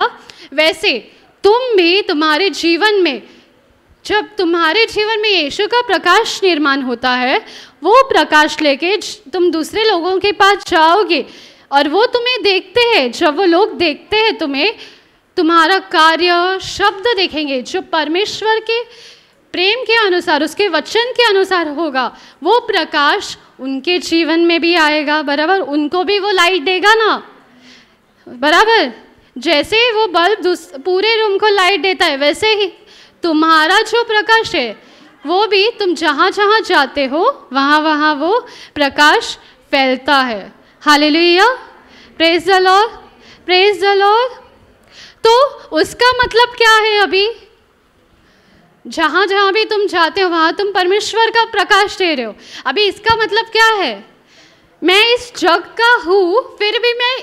वैसे तुम भी तुम्हारे जीवन में जब तुम्हारे जीवन में यीशु का प्रकाश निर्माण होता है वो प्रकाश लेके तुम दूसरे लोगों के पास जाओगे और वो तुम्हें देखते हैं जब वो लोग देखते हैं तुम्हें तुम्हारा कार्य शब्द देखेंगे जो परमेश्वर के प्रेम के अनुसार उसके वचन के अनुसार होगा वो प्रकाश उनके जीवन में भी आएगा बराबर उनको भी वो लाइट देगा ना बराबर जैसे ही वो बल्ब पूरे रूम को लाइट देता है वैसे ही तुम्हारा जो प्रकाश है वो भी तुम जहाँ जहाँ जाते हो वहाँ वहाँ वो प्रकाश फैलता है hallelujah praise the lord praise the lord तो उसका मतलब क्या है अभी जहाँ जहाँ भी तुम जाते हो वहाँ तुम परमेश्वर का प्रकाश दे रहे हो अभी इसका मतलब क्या है मैं इस जग का हूँ फिर भी मैं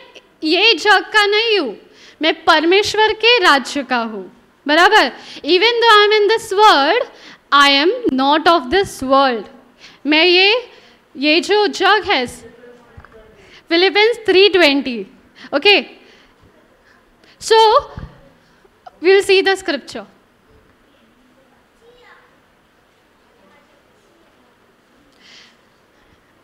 ये जग का नहीं हूँ मैं परमेश्वर के राज्य का हूँ बराबर even though I am in this world I am not of this world मैं ये ये जो जग है Philippians three twenty okay so we'll see the scripture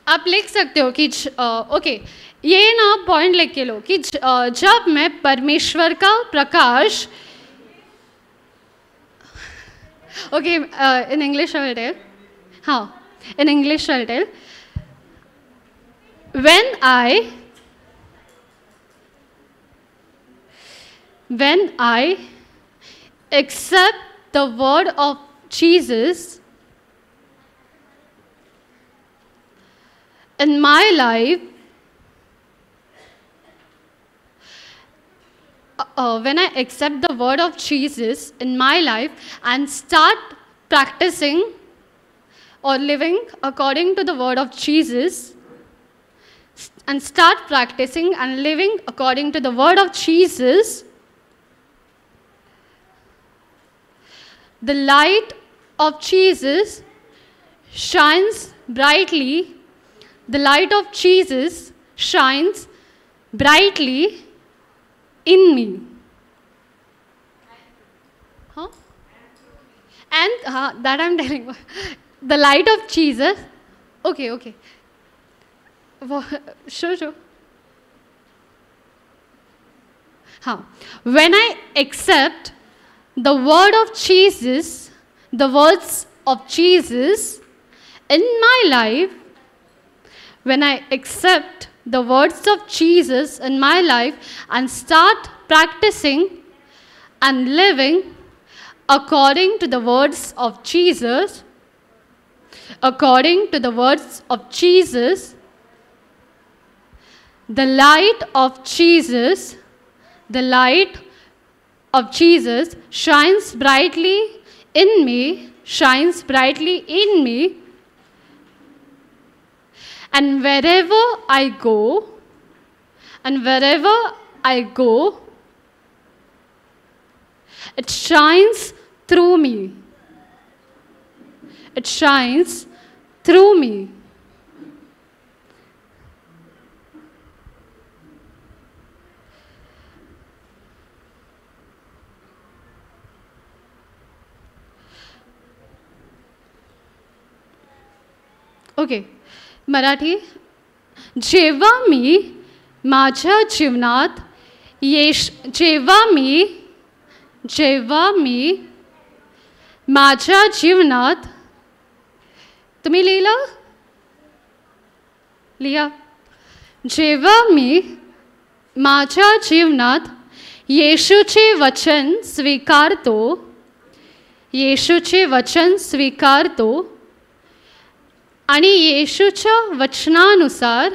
आप लिख सकते हो कि ज, आ, ओके ये ना आप पॉइंट लिख के लो कि ज, आ, जब मैं परमेश्वर का प्रकाश okay in English I tell हाँ in English I tell when I when I accept the word of Jesus in my life, uh, uh, when I accept the word of Jesus in my life and start practicing or living according to the word of Jesus, and start practicing and living according to the word of Jesus, the light of Jesus shines brightly the light of Jesus shines brightly in me. Huh? And uh, that I'm (laughs) telling the light of Jesus. Okay, okay. (laughs) Sure, sure. Huh. When I accept the word of Jesus, the words of Jesus in my life, when I accept the words of Jesus in my life and start practicing and living according to the words of Jesus, according to the words of Jesus, the light of Jesus, the light of Jesus shines brightly in me, shines brightly in me and wherever I go, and wherever I go, it shines through me. It shines through me. Okay. Marathi जेव्हा मी माझ्या जीवनात येश जेव्हा मी जेव्हा मी माझ्या जीवनात तुम्ही लिहिलं लिहा जेव्हा मी माझ्या जीवनात येशूचे वचन स्वीकारतो येशूचे वचन स्वीकारतो येशूचा वचनानुसार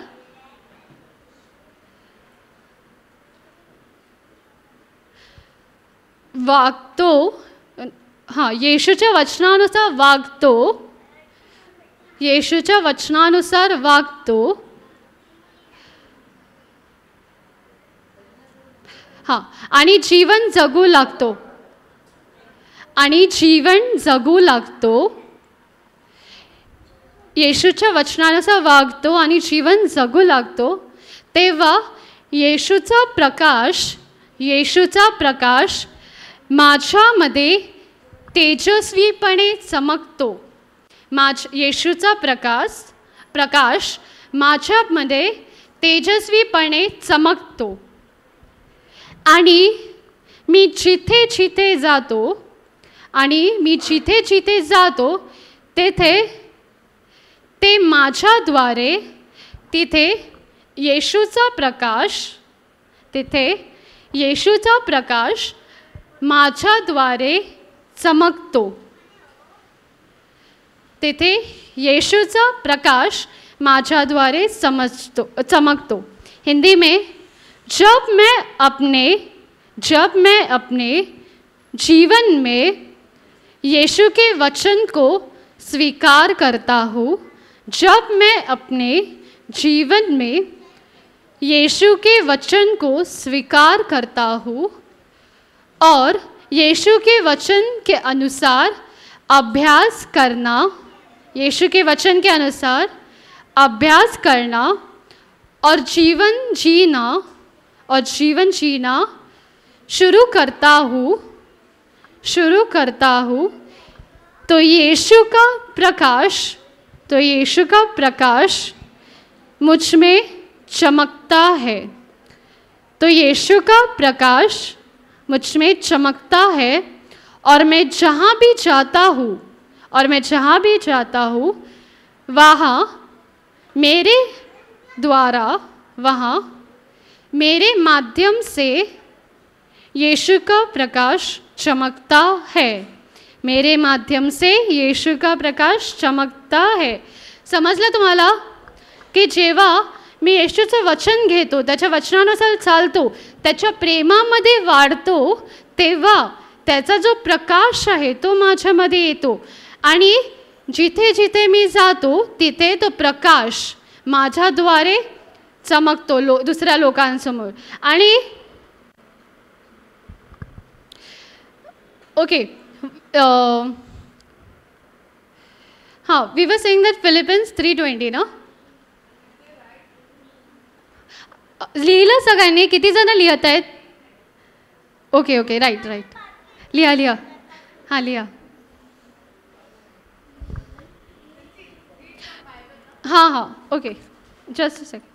वागतो हाँ येशूचा वचनानुसार वागतो येशूचा वचनानुसार वागतो हाँ जीवन जगू लागतो आणि जीवन जगू लागतो येशूच्या वचनानुसार वागतो आणि जीवन जगू लागतो तेव्हा येशूचा प्रकाश येशूचा प्रकाश माझ्यामध्ये तेजस्वीपणे चमकतो माझ येशूचा प्रकाश प्रकाश माझ्यामध्ये तेजस्वीपणे चमकतो आणि मी जिथे जिथे जातो आणि मी जिथे जिथे जातो तेथे ते द्वारे तिथे येशूचा प्रकाश तिथे येशूचा प्रकाश द्वारे चमकतो तिथे येशूचा प्रकाश द्वारे समजतो चमकतो हिंदी में जब मैं अपने जब मैं अपने जीवन में यीशु के वचन को स्वीकार करता हूँ जब मैं अपने जीवन में यीशु के वचन को स्वीकार करता हूँ और यीशु के वचन के अनुसार अभ्यास करना यीशु के वचन के अनुसार अभ्यास करना और जीवन जीना और जीवन जीना शुरू करता हूँ शुरू करता हूँ तो यीशु का प्रकाश तो यीशु का प्रकाश मुझ में चमकता है तो यीशु का प्रकाश मुझ में चमकता है और मैं जहाँ भी जाता हूँ और मैं जहाँ भी जाता हूँ वहाँ मेरे द्वारा वहाँ मेरे माध्यम से यीशु का प्रकाश चमकता है मेरे माध्यम से येशू का प्रकाश चमकता है समजलं तुम्हाला की जेव्हा मी येशूचं वचन घेतो त्याच्या वचनानुसार चालतो त्याच्या प्रेमामध्ये वाढतो तेव्हा त्याचा जो प्रकाश आहे तो माझ्यामध्ये येतो आणि जिथे जिथे मी जातो तिथे तो प्रकाश माझ्याद्वारे चमकतो लो दुसऱ्या लोकांसमोर आणि ओके Um, हाँ we were were saying that Philippines 320, no? लिहिलं सगळ्यांनी किती जण लिहत आहेत ओके ओके राईट राईट लिहा लिहा हां लिहा हां हां ओके जस्ट सेकंड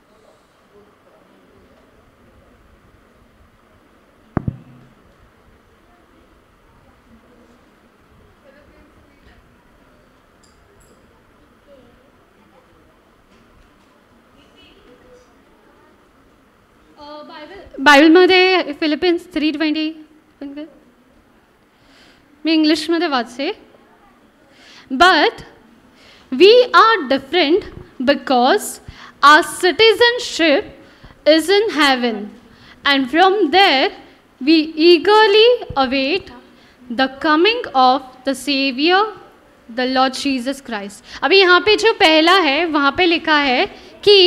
बाइबल मधे फिलिपिन्स थ्री ट्वेंटी इंग्लिश इंग्लिशमध्ये वाचते but we are different because our citizenship is in heaven and from there we eagerly await the coming of the saviour the lord Jesus Christ अभी यहाँ पे जो पहला है वहाँ पे लिखा है कि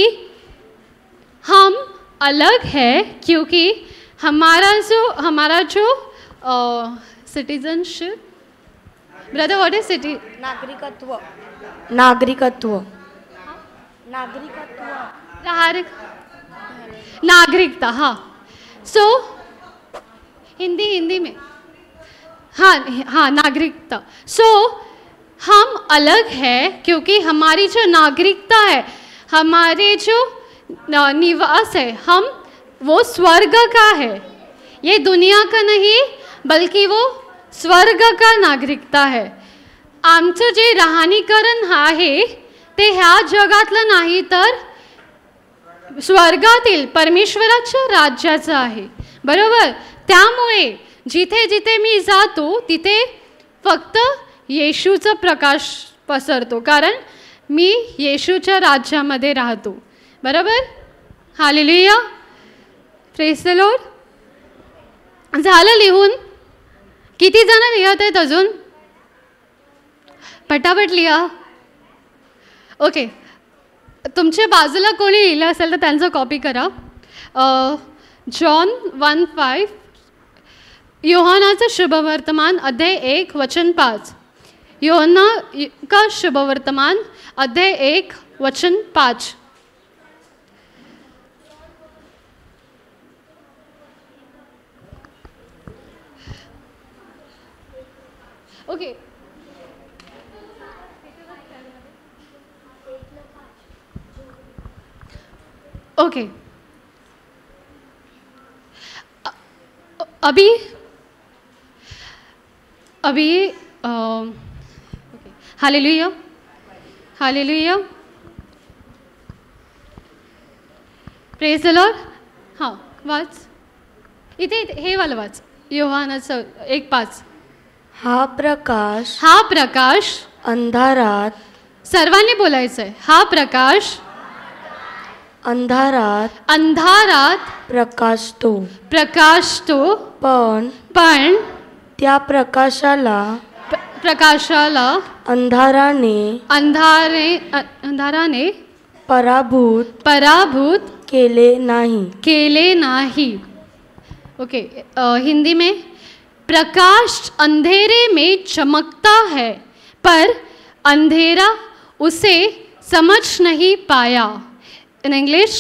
हम अलग है क्योंकि हमारा जो हमारा जो citizenship brother what is city नागरिकत्व नागरिकत्व नागरिकत्व नागरिकता हाँ सो so, हिंदी हिंदी में हाँ हाँ नागरिकता सो so, हम अलग है क्योंकि हमारी जो नागरिकता है हमारे जो निवास है हम वो स्वर्ग का है ये दुनिया का नहीं, बल्कि वो स्वर्ग का नागरिकता है आमचं जे राहणीकरण आहे ते ह्या जगातलं नाही तर स्वर्गातील परमेश्वराच्या राज्याचं आहे बरोबर त्यामुळे जिथे जिथे मी जातो तिथे फक्त येशूचा प्रकाश पसरतो कारण मी येशूच्या राज्यामध्ये राहतो बरोबर हा लिहूया फ्रेस लोड झालं लिहून किती जण लिहत आहेत अजून पटापट लिहा ओके तुमच्या बाजूला कोणी लिहिलं असेल तर त्यांचं कॉपी करा जॉन वन फाईव्ह योहानाचं शुभवर्तमान अध्याय एक वचन पाच योहना का शुभवर्तमान अध्याय एक वचन पाच ओके Okay. अभी अभी hallelujah hallelujah praise the lord वाच इथे इथे हे वाला वाच योहानाचं एक पाच हा प्रकाश हा प्रकाश अंधारात सर्वांनी बोलायचंय हा प्रकाश अंधारात अंधारात प्रकाशतो प्रकाशतो पण पण त्या प्रकाशाला प्रकाशाला अंधाराने अंधारे अंधाराने पराभूत पराभूत केले नाही केले नाही ओके हिंदी में प्रकाश अंधेरे में चमकता है पर अंधेरा उसे समझ नहीं पाया in English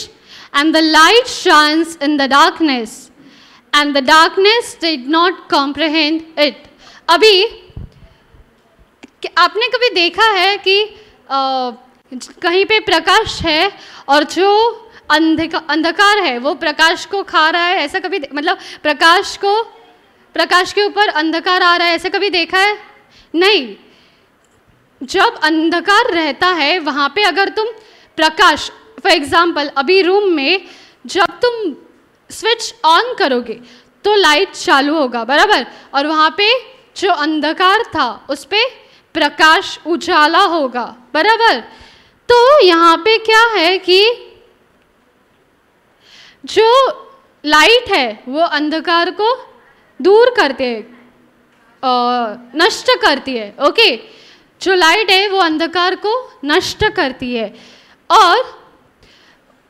and the light shines in the darkness and the darkness did not comprehend it अभी आपने कभी देखा है कि आ, कहीं पे प्रकाश है और जो अंधकार है वो प्रकाश को खा रहा है ऐसा कभी मतलब प्रकाश को प्रकाश के ऊपर अंधकार आ रहा है ऐसे कभी देखा है नहीं जब अंधकार रहता है वहाँ पे अगर तुम प्रकाश फॉर एग्जाम्पल अभी रूम में जब तुम स्विच ऑन करोगे तो लाइट चालू होगा बराबर और वहाँ पे जो अंधकार था उस पर प्रकाश उजाला होगा बराबर तो यहाँ पे क्या है कि जो लाइट है वो अंधकार को दूर करती है नष्ट करती है ओके जो लाइट है वो अंधकार को नष्ट करती है और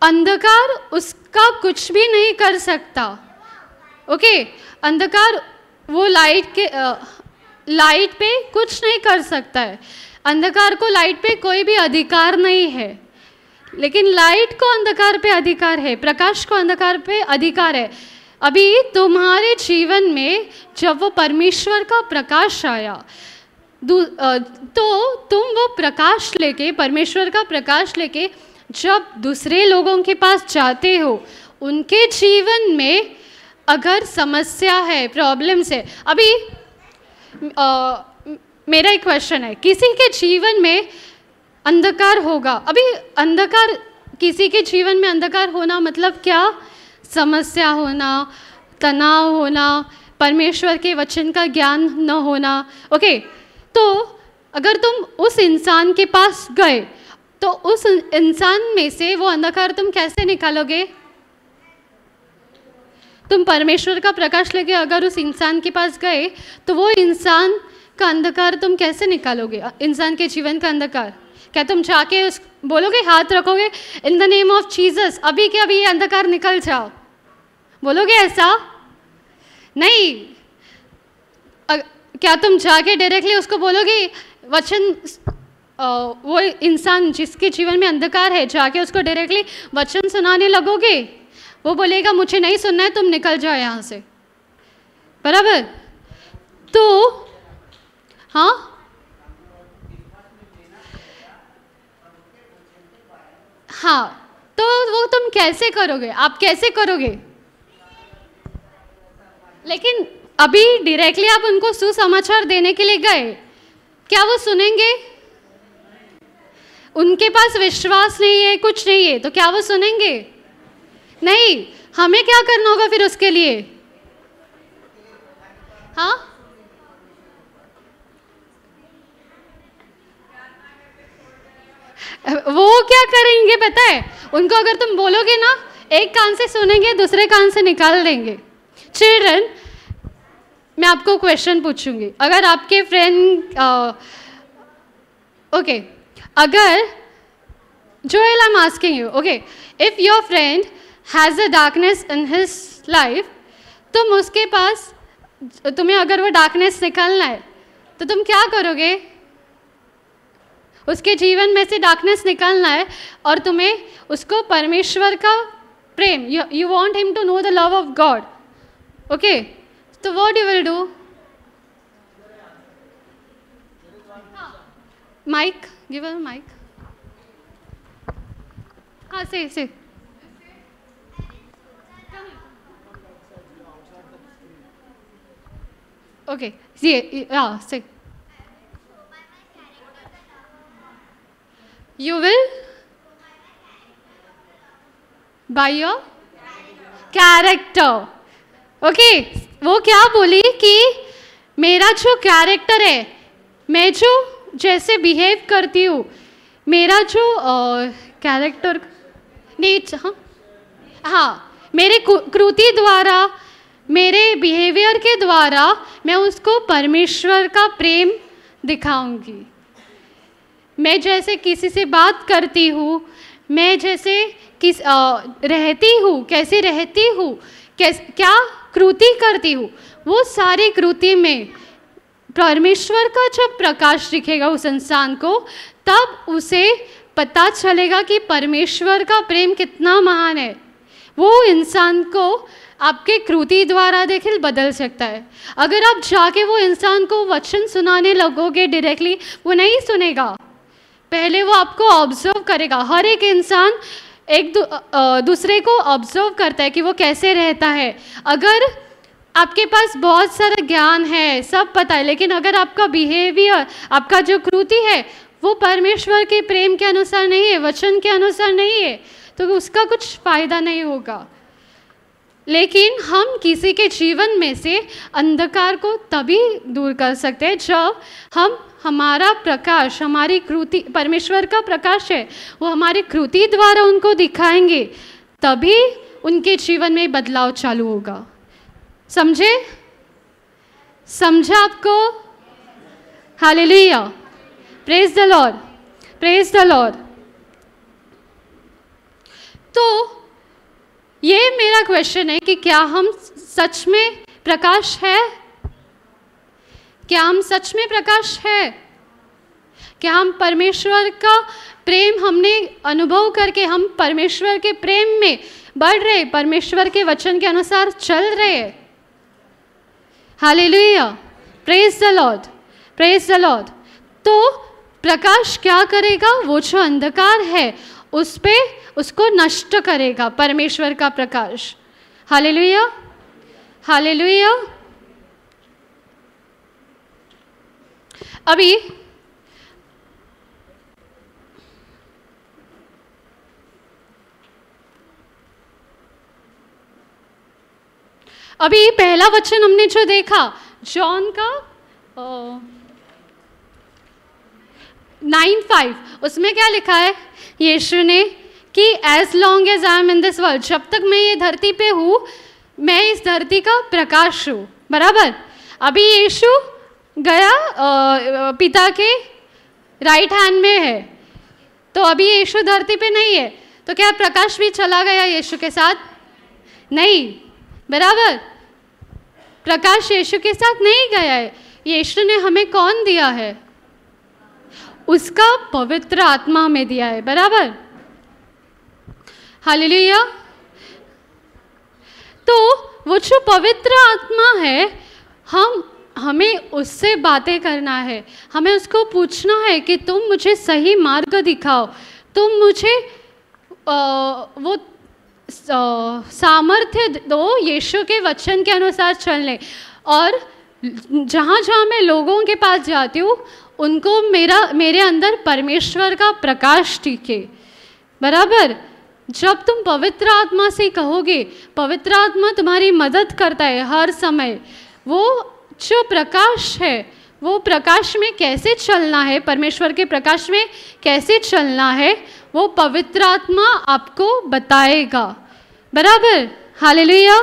अंधकार उसका कुछ भी नहीं कर सकता ओके अंधकार वो लाइट के लाइट पे कुछ नहीं कर सकता है अंधकार को लाइट पे कोई भी अधिकार नहीं है लेकिन लाइट को अंधकार पे अधिकार है प्रकाश को अंधकार पे अधिकार है अभी तुम्हारे जीवन में जब वो परमेश्वर का प्रकाश आया तो तुम वो प्रकाश लेके परमेश्वर का प्रकाश लेके जब दूसरे लोगों के पास जाते हो उनके जीवन में अगर समस्या है प्रॉब्लम्स है अभी आ, मेरा एक क्वेश्चन है किसी के जीवन में अंधकार होगा अभी अंधकार किसी के जीवन में अंधकार होना मतलब क्या समस्या होना तनाव होना परमेश्वर के वचन का ज्ञान न होना ओके तो अगर तुम उस इंसान के पास गए तो उस इंसान में से वो अंधकार तुम कैसे निकालोगे तुम परमेश्वर का प्रकाश लेके अगर उस इंसान के पास गए तो वो इंसान का अंधकार तुम कैसे निकालोगे इंसान के जीवन का अंधकार क्या तुम जाके उस बोलोगे हाथ रखोगे in the name of Jesus अभी के अभी ये अंधकार निकल जाओ बोलोगे ऐसा नहीं अग, क्या तुम जाके डायरेक्टली उसको बोलोगे वचन वो इंसान जिसके जीवन में अंधकार है जाके उसको डायरेक्टली वचन सुनाने लगोगे वो बोलेगा मुझे नहीं सुनना है तुम निकल जाओ यहाँ से बराबर तो हाँ हाँ तो वो तुम कैसे करोगे आप कैसे करोगे लेकिन अभी डायरेक्टली आप उनको सुसमाचार देने के लिए गए क्या वो सुनेंगे उनके पास विश्वास नहीं है कुछ नहीं है तो क्या वो सुनेंगे नहीं हमें क्या करना होगा फिर उसके लिए हाँ वो क्या करेंगे पता है उनको अगर तुम बोलोगे ना एक कान से सुनेंगे दूसरे कान से निकाल देंगे चिल्ड्रन मैं आपको क्वेश्चन पूछूंगी अगर आपके फ्रेंड ओके अगर Joel I'm asking you okay if your friend has a darkness in his life तुम उसके पास तुम्हें अगर वो डार्कनेस निकालना है तो तुम क्या करोगे उसके जीवन में से डार्कनेस निकालना है और तुम्हें उसको परमेश्वर का प्रेम you want him to know the love of God Okay. So what you will do? Mike, Give her a mic. Ah, say, say. Okay. See, yeah, say. You will by your character. Okay वो क्या बोली कि मेरा जो character है मैं जो जैसे बिहेव करती हूँ मेरा जो कैरेक्टर नेच हाँ हाँ मेरे कृति द्वारा मेरे बिहेवियर के द्वारा मैं उसको परमेश्वर का प्रेम दिखाऊंगी मैं जैसे किसी से बात करती हूँ मैं जैसे किस आ, रहती हूँ कैसे रहती हूँ कैस क्या कृति करती हूँ वो सारी कृति में परमेश्वर का जब प्रकाश दिखेगा उस इंसान को तब उसे पता चलेगा कि परमेश्वर का प्रेम कितना महान है वो इंसान को आपके कृति द्वारा देखिल बदल सकता है अगर आप जाके वो इंसान को वचन सुनाने लगोगे डायरेक्टली वो नहीं सुनेगा पहले वो आपको ऑब्जर्व करेगा हर एक इंसान एक दूसरे को ऑब्जर्व करता है कि वो कैसे रहता है अगर आपके पास बहुत सारा ज्ञान है सब पता है लेकिन अगर आपका बिहेवियर आपका जो कृति है वो परमेश्वर के प्रेम के अनुसार नहीं है वचन के अनुसार नहीं है तो उसका कुछ फ़ायदा नहीं होगा लेकिन हम किसी के जीवन में से अंधकार को तभी दूर कर सकते हैं जब हम हमारा प्रकाश हमारी कृति परमेश्वर का प्रकाश है वो हमारी कृति द्वारा उनको दिखाएंगे तभी उनके जीवन में बदलाव चालू होगा समझे समझा आपको hallelujah praise the lord praise the lord तो ये मेरा क्वेश्चन है कि क्या हम सच में प्रकाश है क्या हम सच में प्रकाश है क्या हम परमेश्वर का प्रेम हमने अनुभव करके हम परमेश्वर के प्रेम में बढ़ रहे परमेश्वर के वचन के अनुसार चल रहे हाल praise the lord praise the lord तो प्रकाश क्या करेगा वो जो अंधकार है उस पर उसको नष्ट करेगा परमेश्वर का प्रकाश हाले लुया हाले लुया अभी अभी पहला वचन हमने जो देखा जॉन का नाइन फाइव उसमें क्या लिखा है यीशु ने कि as long as I am in this world जब तक मैं ये धरती पे हूँ मैं इस धरती का प्रकाश हूँ बराबर अभी यीशु गया आ, पिता के राइट हैंड में है तो अभी यीशु धरती पे नहीं है तो क्या प्रकाश भी चला गया यीशु के साथ नहीं बराबर प्रकाश यीशु के साथ नहीं गया है यीशु ने हमें कौन दिया है उसका पवित्र आत्मा हमें दिया है बराबर हालेलुया तो वो जो पवित्र आत्मा है हम हमें उससे बातें करना है हमें उसको पूछना है कि तुम मुझे सही मार्ग दिखाओ तुम मुझे आ, वो सामर्थ्य दो यीशु के वचन के अनुसार चलने और जहाँ जहाँ मैं लोगों के पास जाती हूँ उनको मेरा मेरे अंदर परमेश्वर का प्रकाश टीके बराबर जब तुम पवित्र आत्मा से कहोगे पवित्र आत्मा तुम्हारी मदद करता है हर समय वो जो प्रकाश है वो प्रकाश में कैसे चलना है परमेश्वर के प्रकाश में कैसे चलना है वो पवित्र आत्मा आपको बताएगा बराबर हालेलुया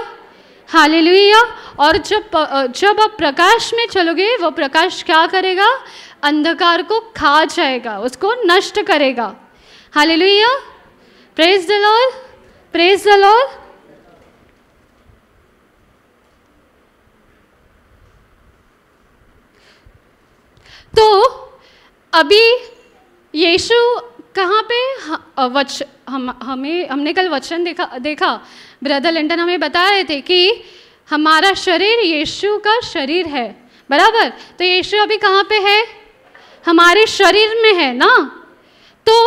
हालेलुया और जब जब आप प्रकाश में चलोगे वो प्रकाश क्या करेगा अंधकार को खा जाएगा उसको नष्ट करेगा hallelujah praise the lord praise the lord तो अभी यीशु कहाँ पे वच हम हमें हमने कल वचन देखा देखा ब्रदर लिंटन हमें बता रहे थे कि हमारा शरीर यीशु का शरीर है बराबर तो यीशु अभी कहाँ पे है हमारे शरीर में है ना तो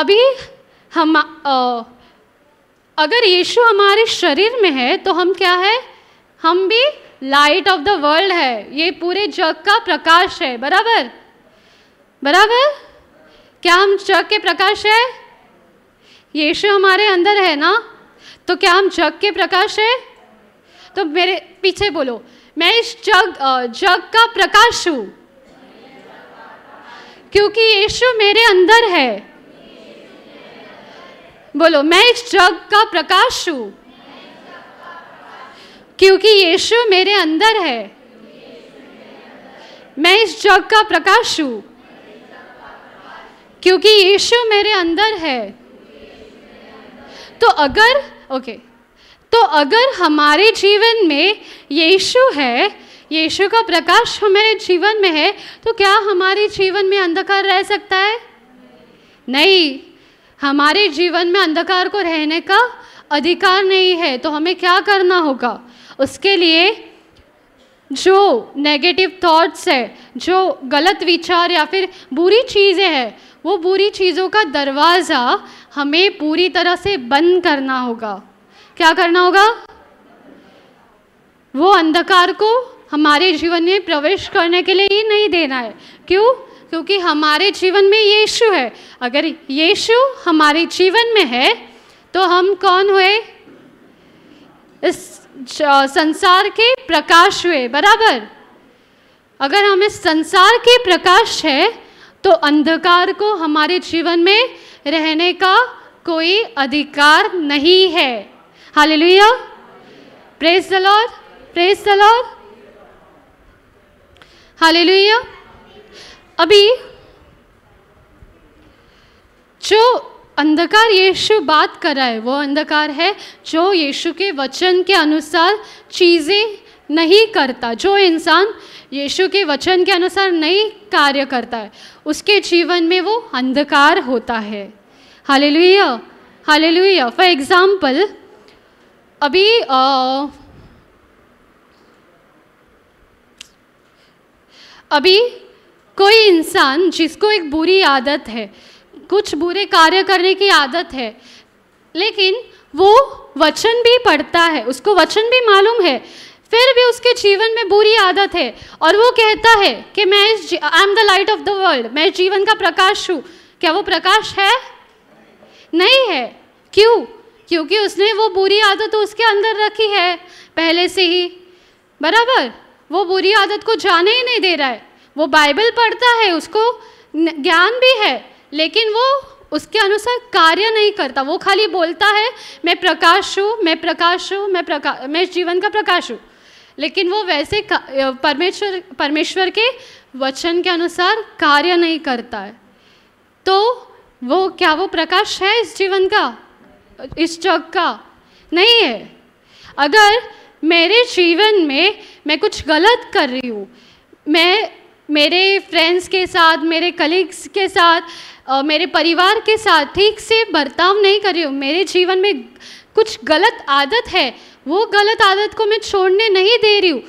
अभी हम आ, अगर यीशु हमारे शरीर में है तो हम क्या है हम भी लाइट ऑफ द वर्ल्ड है ये पूरे जग का प्रकाश है बराबर बराबर क्या हम जग के प्रकाश है यीशु हमारे अंदर है ना तो क्या हम जग के प्रकाश है तो मेरे पीछे बोलो मैं इस जग जग का प्रकाश हूँ क्योंकि यीशु मेरे अंदर है बोलो मैं इस जग का प्रकाश हूँ क्योंकि यीशु मेरे अंदर है मैं इस जग का प्रकाश हूँ क्योंकि यीशु मेरे अंदर है तो अगर ओके तो अगर हमारे जीवन में यीशु है यीशु का प्रकाश हमारे जीवन में है तो क्या हमारे जीवन में अंधकार रह सकता है नहीं हमारे जीवन में अंधकार को रहने का अधिकार नहीं है तो हमें क्या करना होगा उसके लिए जो नेगेटिव थॉट्स है जो गलत विचार या फिर बुरी चीज़ें हैं वो बुरी चीज़ों का दरवाज़ा हमें पूरी तरह से बंद करना होगा क्या करना होगा वो अंधकार को हमारे जीवन में प्रवेश करने के लिए ही नहीं देना है क्यों क्योंकि हमारे जीवन में यीशु है अगर यीशु हमारे जीवन में है तो हम कौन हुए इस संसार के प्रकाश हुए बराबर अगर हमें संसार के प्रकाश है तो अंधकार को हमारे जीवन में रहने का कोई अधिकार नहीं है लुया प्रेस दलोर प्रेस दलोर हाल लुया अभी जो अंधकार यीशु बात कर रहा है वो अंधकार है जो यीशु के वचन के अनुसार चीज़ें नहीं करता जो इंसान यीशु के वचन के अनुसार नहीं कार्य करता है उसके जीवन में वो अंधकार होता है हालेलुया हालेलुया फॉर एग्जाम्पल अभी आ, अभी कोई इंसान जिसको एक बुरी आदत है कुछ बुरे कार्य करने की आदत है लेकिन वो वचन भी पढ़ता है उसको वचन भी मालूम है फिर भी उसके जीवन में बुरी आदत है और वो कहता है कि मैं इस I am the light of the world मैं जीवन का प्रकाश हूँ क्या वो प्रकाश है नहीं है क्यों क्योंकि उसने वो बुरी आदत उसके अंदर रखी है पहले से ही बराबर वो बुरी आदत को जाने ही नहीं दे रहा है वो बाइबल पढ़ता है उसको ज्ञान भी है लेकिन वो उसके अनुसार कार्य नहीं करता वो खाली बोलता है मैं प्रकाश हूँ मैं प्रकाश हूँ मैं प्रकाश मैं जीवन का प्रकाश हूँ लेकिन वो वैसे परमेश्वर परमेश्वर के वचन के अनुसार कार्य नहीं करता है तो वो क्या वो प्रकाश है इस जीवन का इस जग का नहीं है अगर मेरे जीवन में मैं कुछ गलत कर रही हूँ मैं मेरे फ्रेंड्स के साथ मेरे कलीग्स के साथ मेरे परिवार के साथ ठीक से बर्ताव नहीं कर रही हूँ मेरे जीवन में कुछ गलत आदत है वो गलत आदत को मैं छोड़ने नहीं दे रही हूँ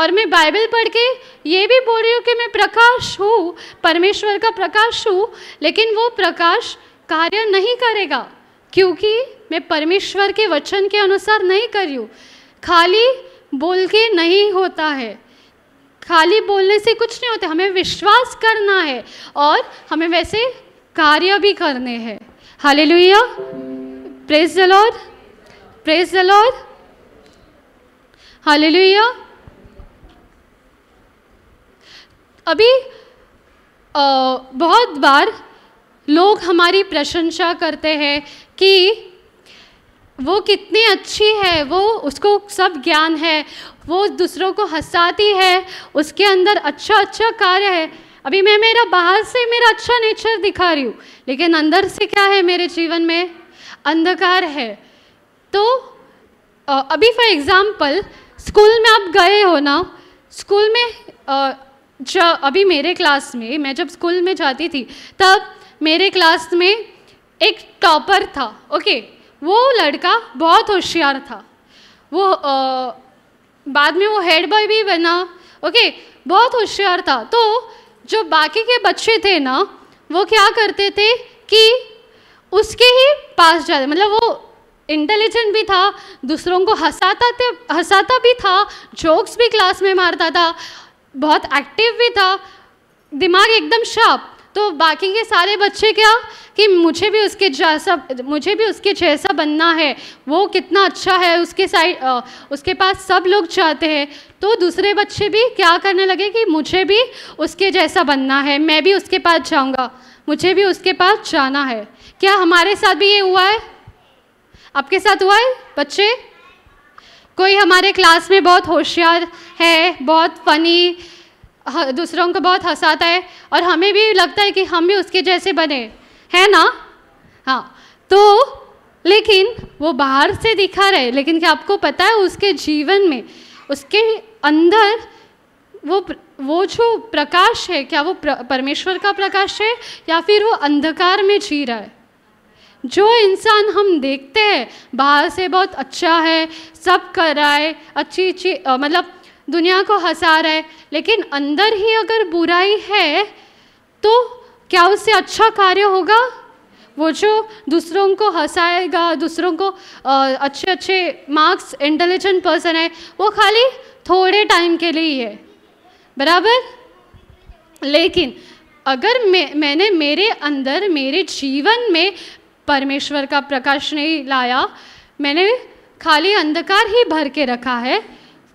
और मैं बाइबल पढ़ के ये भी बोल रही हूँ कि मैं प्रकाश हूँ परमेश्वर का प्रकाश हूँ लेकिन वो प्रकाश कार्य नहीं करेगा क्योंकि मैं परमेश्वर के वचन के अनुसार नहीं कर रही हूँ खाली बोल के नहीं होता है खाली बोलने से कुछ नहीं होता हमें विश्वास करना है और हमें वैसे कार्य भी करने हैं हाले hallelujah press Jalore press Jalore हाले लुया अभी आ, बहुत बार लोग हमारी प्रशंसा करते हैं कि वो कितनी अच्छी है वो उसको सब ज्ञान है वो दूसरों को हंसाती है उसके अंदर अच्छा अच्छा कार्य है अभी मैं मेरा बाहर से मेरा अच्छा नेचर दिखा रही हूँ लेकिन अंदर से क्या है मेरे जीवन में अंधकार है तो अभी फॉर एग्ज़ाम्पल स्कूल में आप गए हो ना स्कूल में जो अभी मेरे क्लास में मैं जब स्कूल में जाती थी तब मेरे क्लास में एक टॉपर था ओके वो लड़का बहुत होशियार था वो आ, बाद में वो हेड बॉय भी बना ओके बहुत होशियार था तो जो बाकी के बच्चे थे ना वो क्या करते थे कि उसके ही पास जाते मतलब वो इंटेलिजेंट भी था दूसरों को हंसाता थे हंसाता भी था जोक्स भी क्लास में मारता था बहुत एक्टिव भी था दिमाग एकदम शार्प तो बाकी के सारे बच्चे क्या कि मुझे भी उसके जैसा मुझे भी उसके जैसा बनना है वो कितना अच्छा है उसके साइड उसके पास सब लोग चाहते हैं तो दूसरे बच्चे भी क्या करने लगे कि मुझे भी उसके जैसा बनना है मैं भी उसके पास जाऊँगा मुझे भी उसके पास जाना है क्या हमारे साथ भी ये हुआ है आपके साथ हुआ है बच्चे कोई हमारे क्लास में बहुत होशियार है बहुत फ़नी दूसरों को बहुत हंसाता है और हमें भी लगता है कि हम भी उसके जैसे बने हैं ना हाँ तो लेकिन वो बाहर से दिखा रहे लेकिन क्या आपको पता है उसके जीवन में उसके अंदर वो वो जो प्रकाश है क्या वो परमेश्वर का प्रकाश है या फिर वो अंधकार में जी रहा है जो इंसान हम देखते हैं बाहर से बहुत अच्छा है सब कर रहा है अच्छी अच्छी मतलब दुनिया को हंसा रहा है लेकिन अंदर ही अगर बुराई है तो क्या उससे अच्छा कार्य होगा वो जो दूसरों को हंसाएगा दूसरों को आ, अच्छे अच्छे मार्क्स इंटेलिजेंट पर्सन है वो खाली थोड़े टाइम के लिए ही है बराबर लेकिन अगर मैं मैंने मेरे अंदर मेरे जीवन में परमेश्वर का प्रकाश नहीं लाया मैंने खाली अंधकार ही भर के रखा है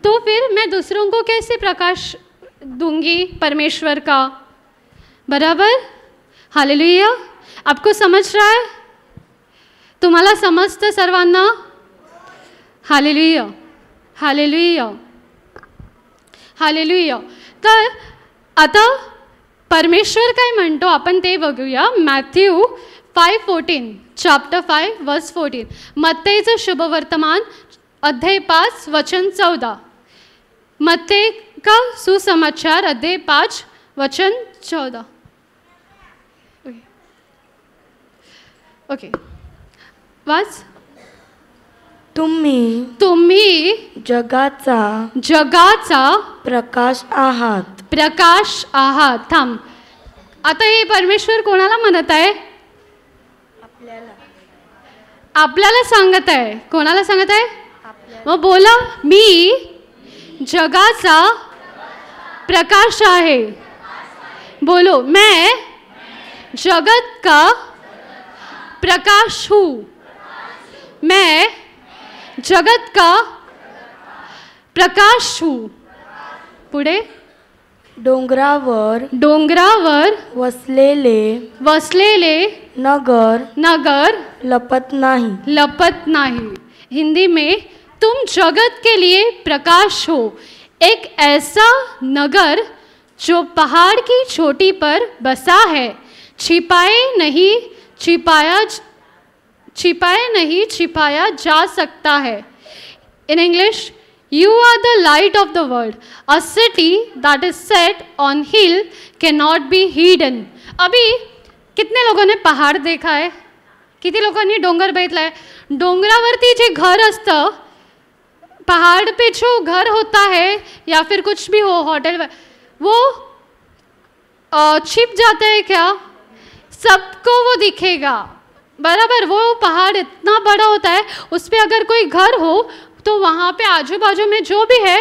तो फिर मैं दूसरों को कैसे प्रकाश दूंगी परमेश्वर का बराबर हालेलुया आपको समझ रहा है तुम्हारा समझते सर्वान हाल हालेलुया हालेलुया तर आता परमेश्वर काय म्हणतो आपण ते बघूया Matthew five fourteen chapter five verse fourteen मत्तईचं शुभवर्तमान अध्याय पाच वचन चौदा मते का सुसमाचार अध्याय पाच वचन चौदा ओके वाच तुम्ही तुम्ही जगाचा जगाचा प्रकाश आहात प्रकाश आहात थांब आता हे परमेश्वर कोणाला म्हणत आहे आपल्याला आपल्याला सांगत आहे कोणाला सांगत आहे मग बोला मी सा प्रकाश है बोलो मैं जगत का प्रकाश हूँ मैं जगत का प्रकाश हूँ पुढे डोंगरावर डोंगरावर वसलेले वसलेले नगर नगर लपत नहीं लपत नहीं हिंदी में तुम जगत के लिए प्रकाश हो एक ऐसा नगर जो पहाड़ की चोटी पर बसा है छिपाए नहीं छिपाया छिपाए नहीं छिपाया जा सकता है in English are the light of the world a city that is set on hill hill not be hidden अभी कितने लोगों ने पहाड़ देखा कितने किती लोकांनी डोंगर बघितला आहे डोंगरावरती जे घर असतं पहाड़ पे जो घर होता है या फिर कुछ भी हो होटल वो छिप जाता है क्या सबको वो दिखेगा बराबर वो पहाड़ इतना बड़ा होता है उस पर अगर कोई घर हो तो वहाँ पे आजू बाजू में जो भी है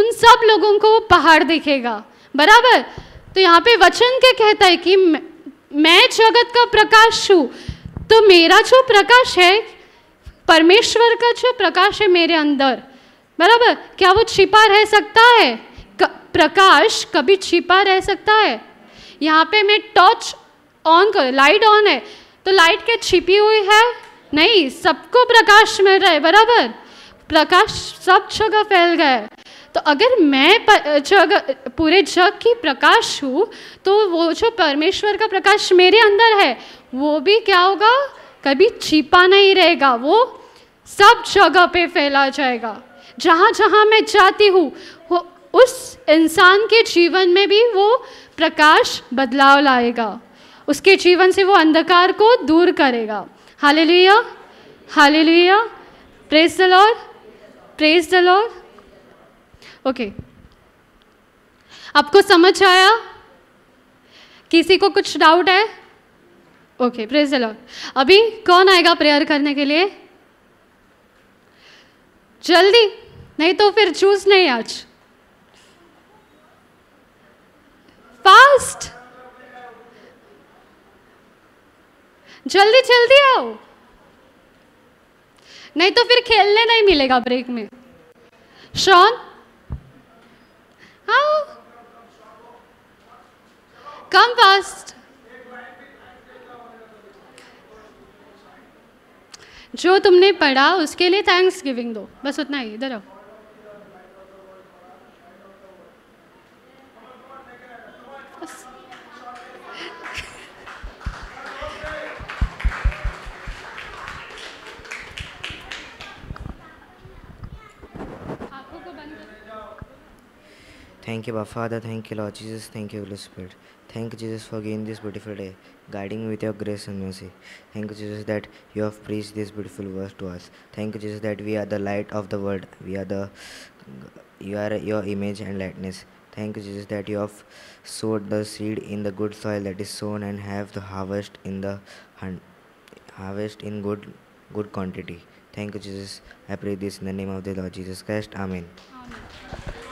उन सब लोगों को वो पहाड़ दिखेगा बराबर तो यहाँ पे वचन के कहता है कि मैं जगत का प्रकाश हूँ तो मेरा जो प्रकाश है परमेश्वर का जो प्रकाश है मेरे अंदर बराबर क्या वो छिपा रह सकता है क, प्रकाश कभी छिपा रह सकता है यहाँ पे मैं टॉर्च ऑन कर लाइट ऑन है तो लाइट क्या छिपी हुई है नहीं सबको प्रकाश मिल रहा है बराबर प्रकाश सब जगह फैल गया है तो अगर मैं जग पूरे जग की प्रकाश हूँ तो वो जो परमेश्वर का प्रकाश मेरे अंदर है वो भी क्या होगा कभी छिपा नहीं रहेगा वो सब जगह पे फैला जाएगा जहाँ जहाँ मैं जाती हूँ उस इंसान के जीवन में भी वो प्रकाश बदलाव लाएगा उसके जीवन से वो अंधकार को दूर करेगा hallelujah hallelujah praise the praise the okay आपको समझ आया किसी को कुछ डाउट है ओके प्रेस द अभी कौन आएगा प्रेयर करने के लिए जल्दी नहीं तो फिर जूस नहीं आज फास्ट जल्दी जल्दी आओ नहीं तो फिर खेलने नहीं मिलेगा ब्रेक में शॉन आओ कम फास्ट जो तुमने पढ़ा उसके लिए थैंक्स गिविंग दो बस उतना ही इधर आओ Thank you, Abba Father. Thank you, Lord Jesus. Thank you, Holy Spirit. Thank you, Jesus, for giving this beautiful day, guiding me with your grace and mercy. Thank you, Jesus, that you have preached this beautiful verse to us. Thank you, Jesus, that we are the light of the world. We are the, you are your image and likeness. Thank you, Jesus, that you have sowed the seed in the good soil that is sown and have the harvest in the harvest in good good quantity. Thank you, Jesus. I pray this in the name of the Lord Jesus Christ. Amen. Amen.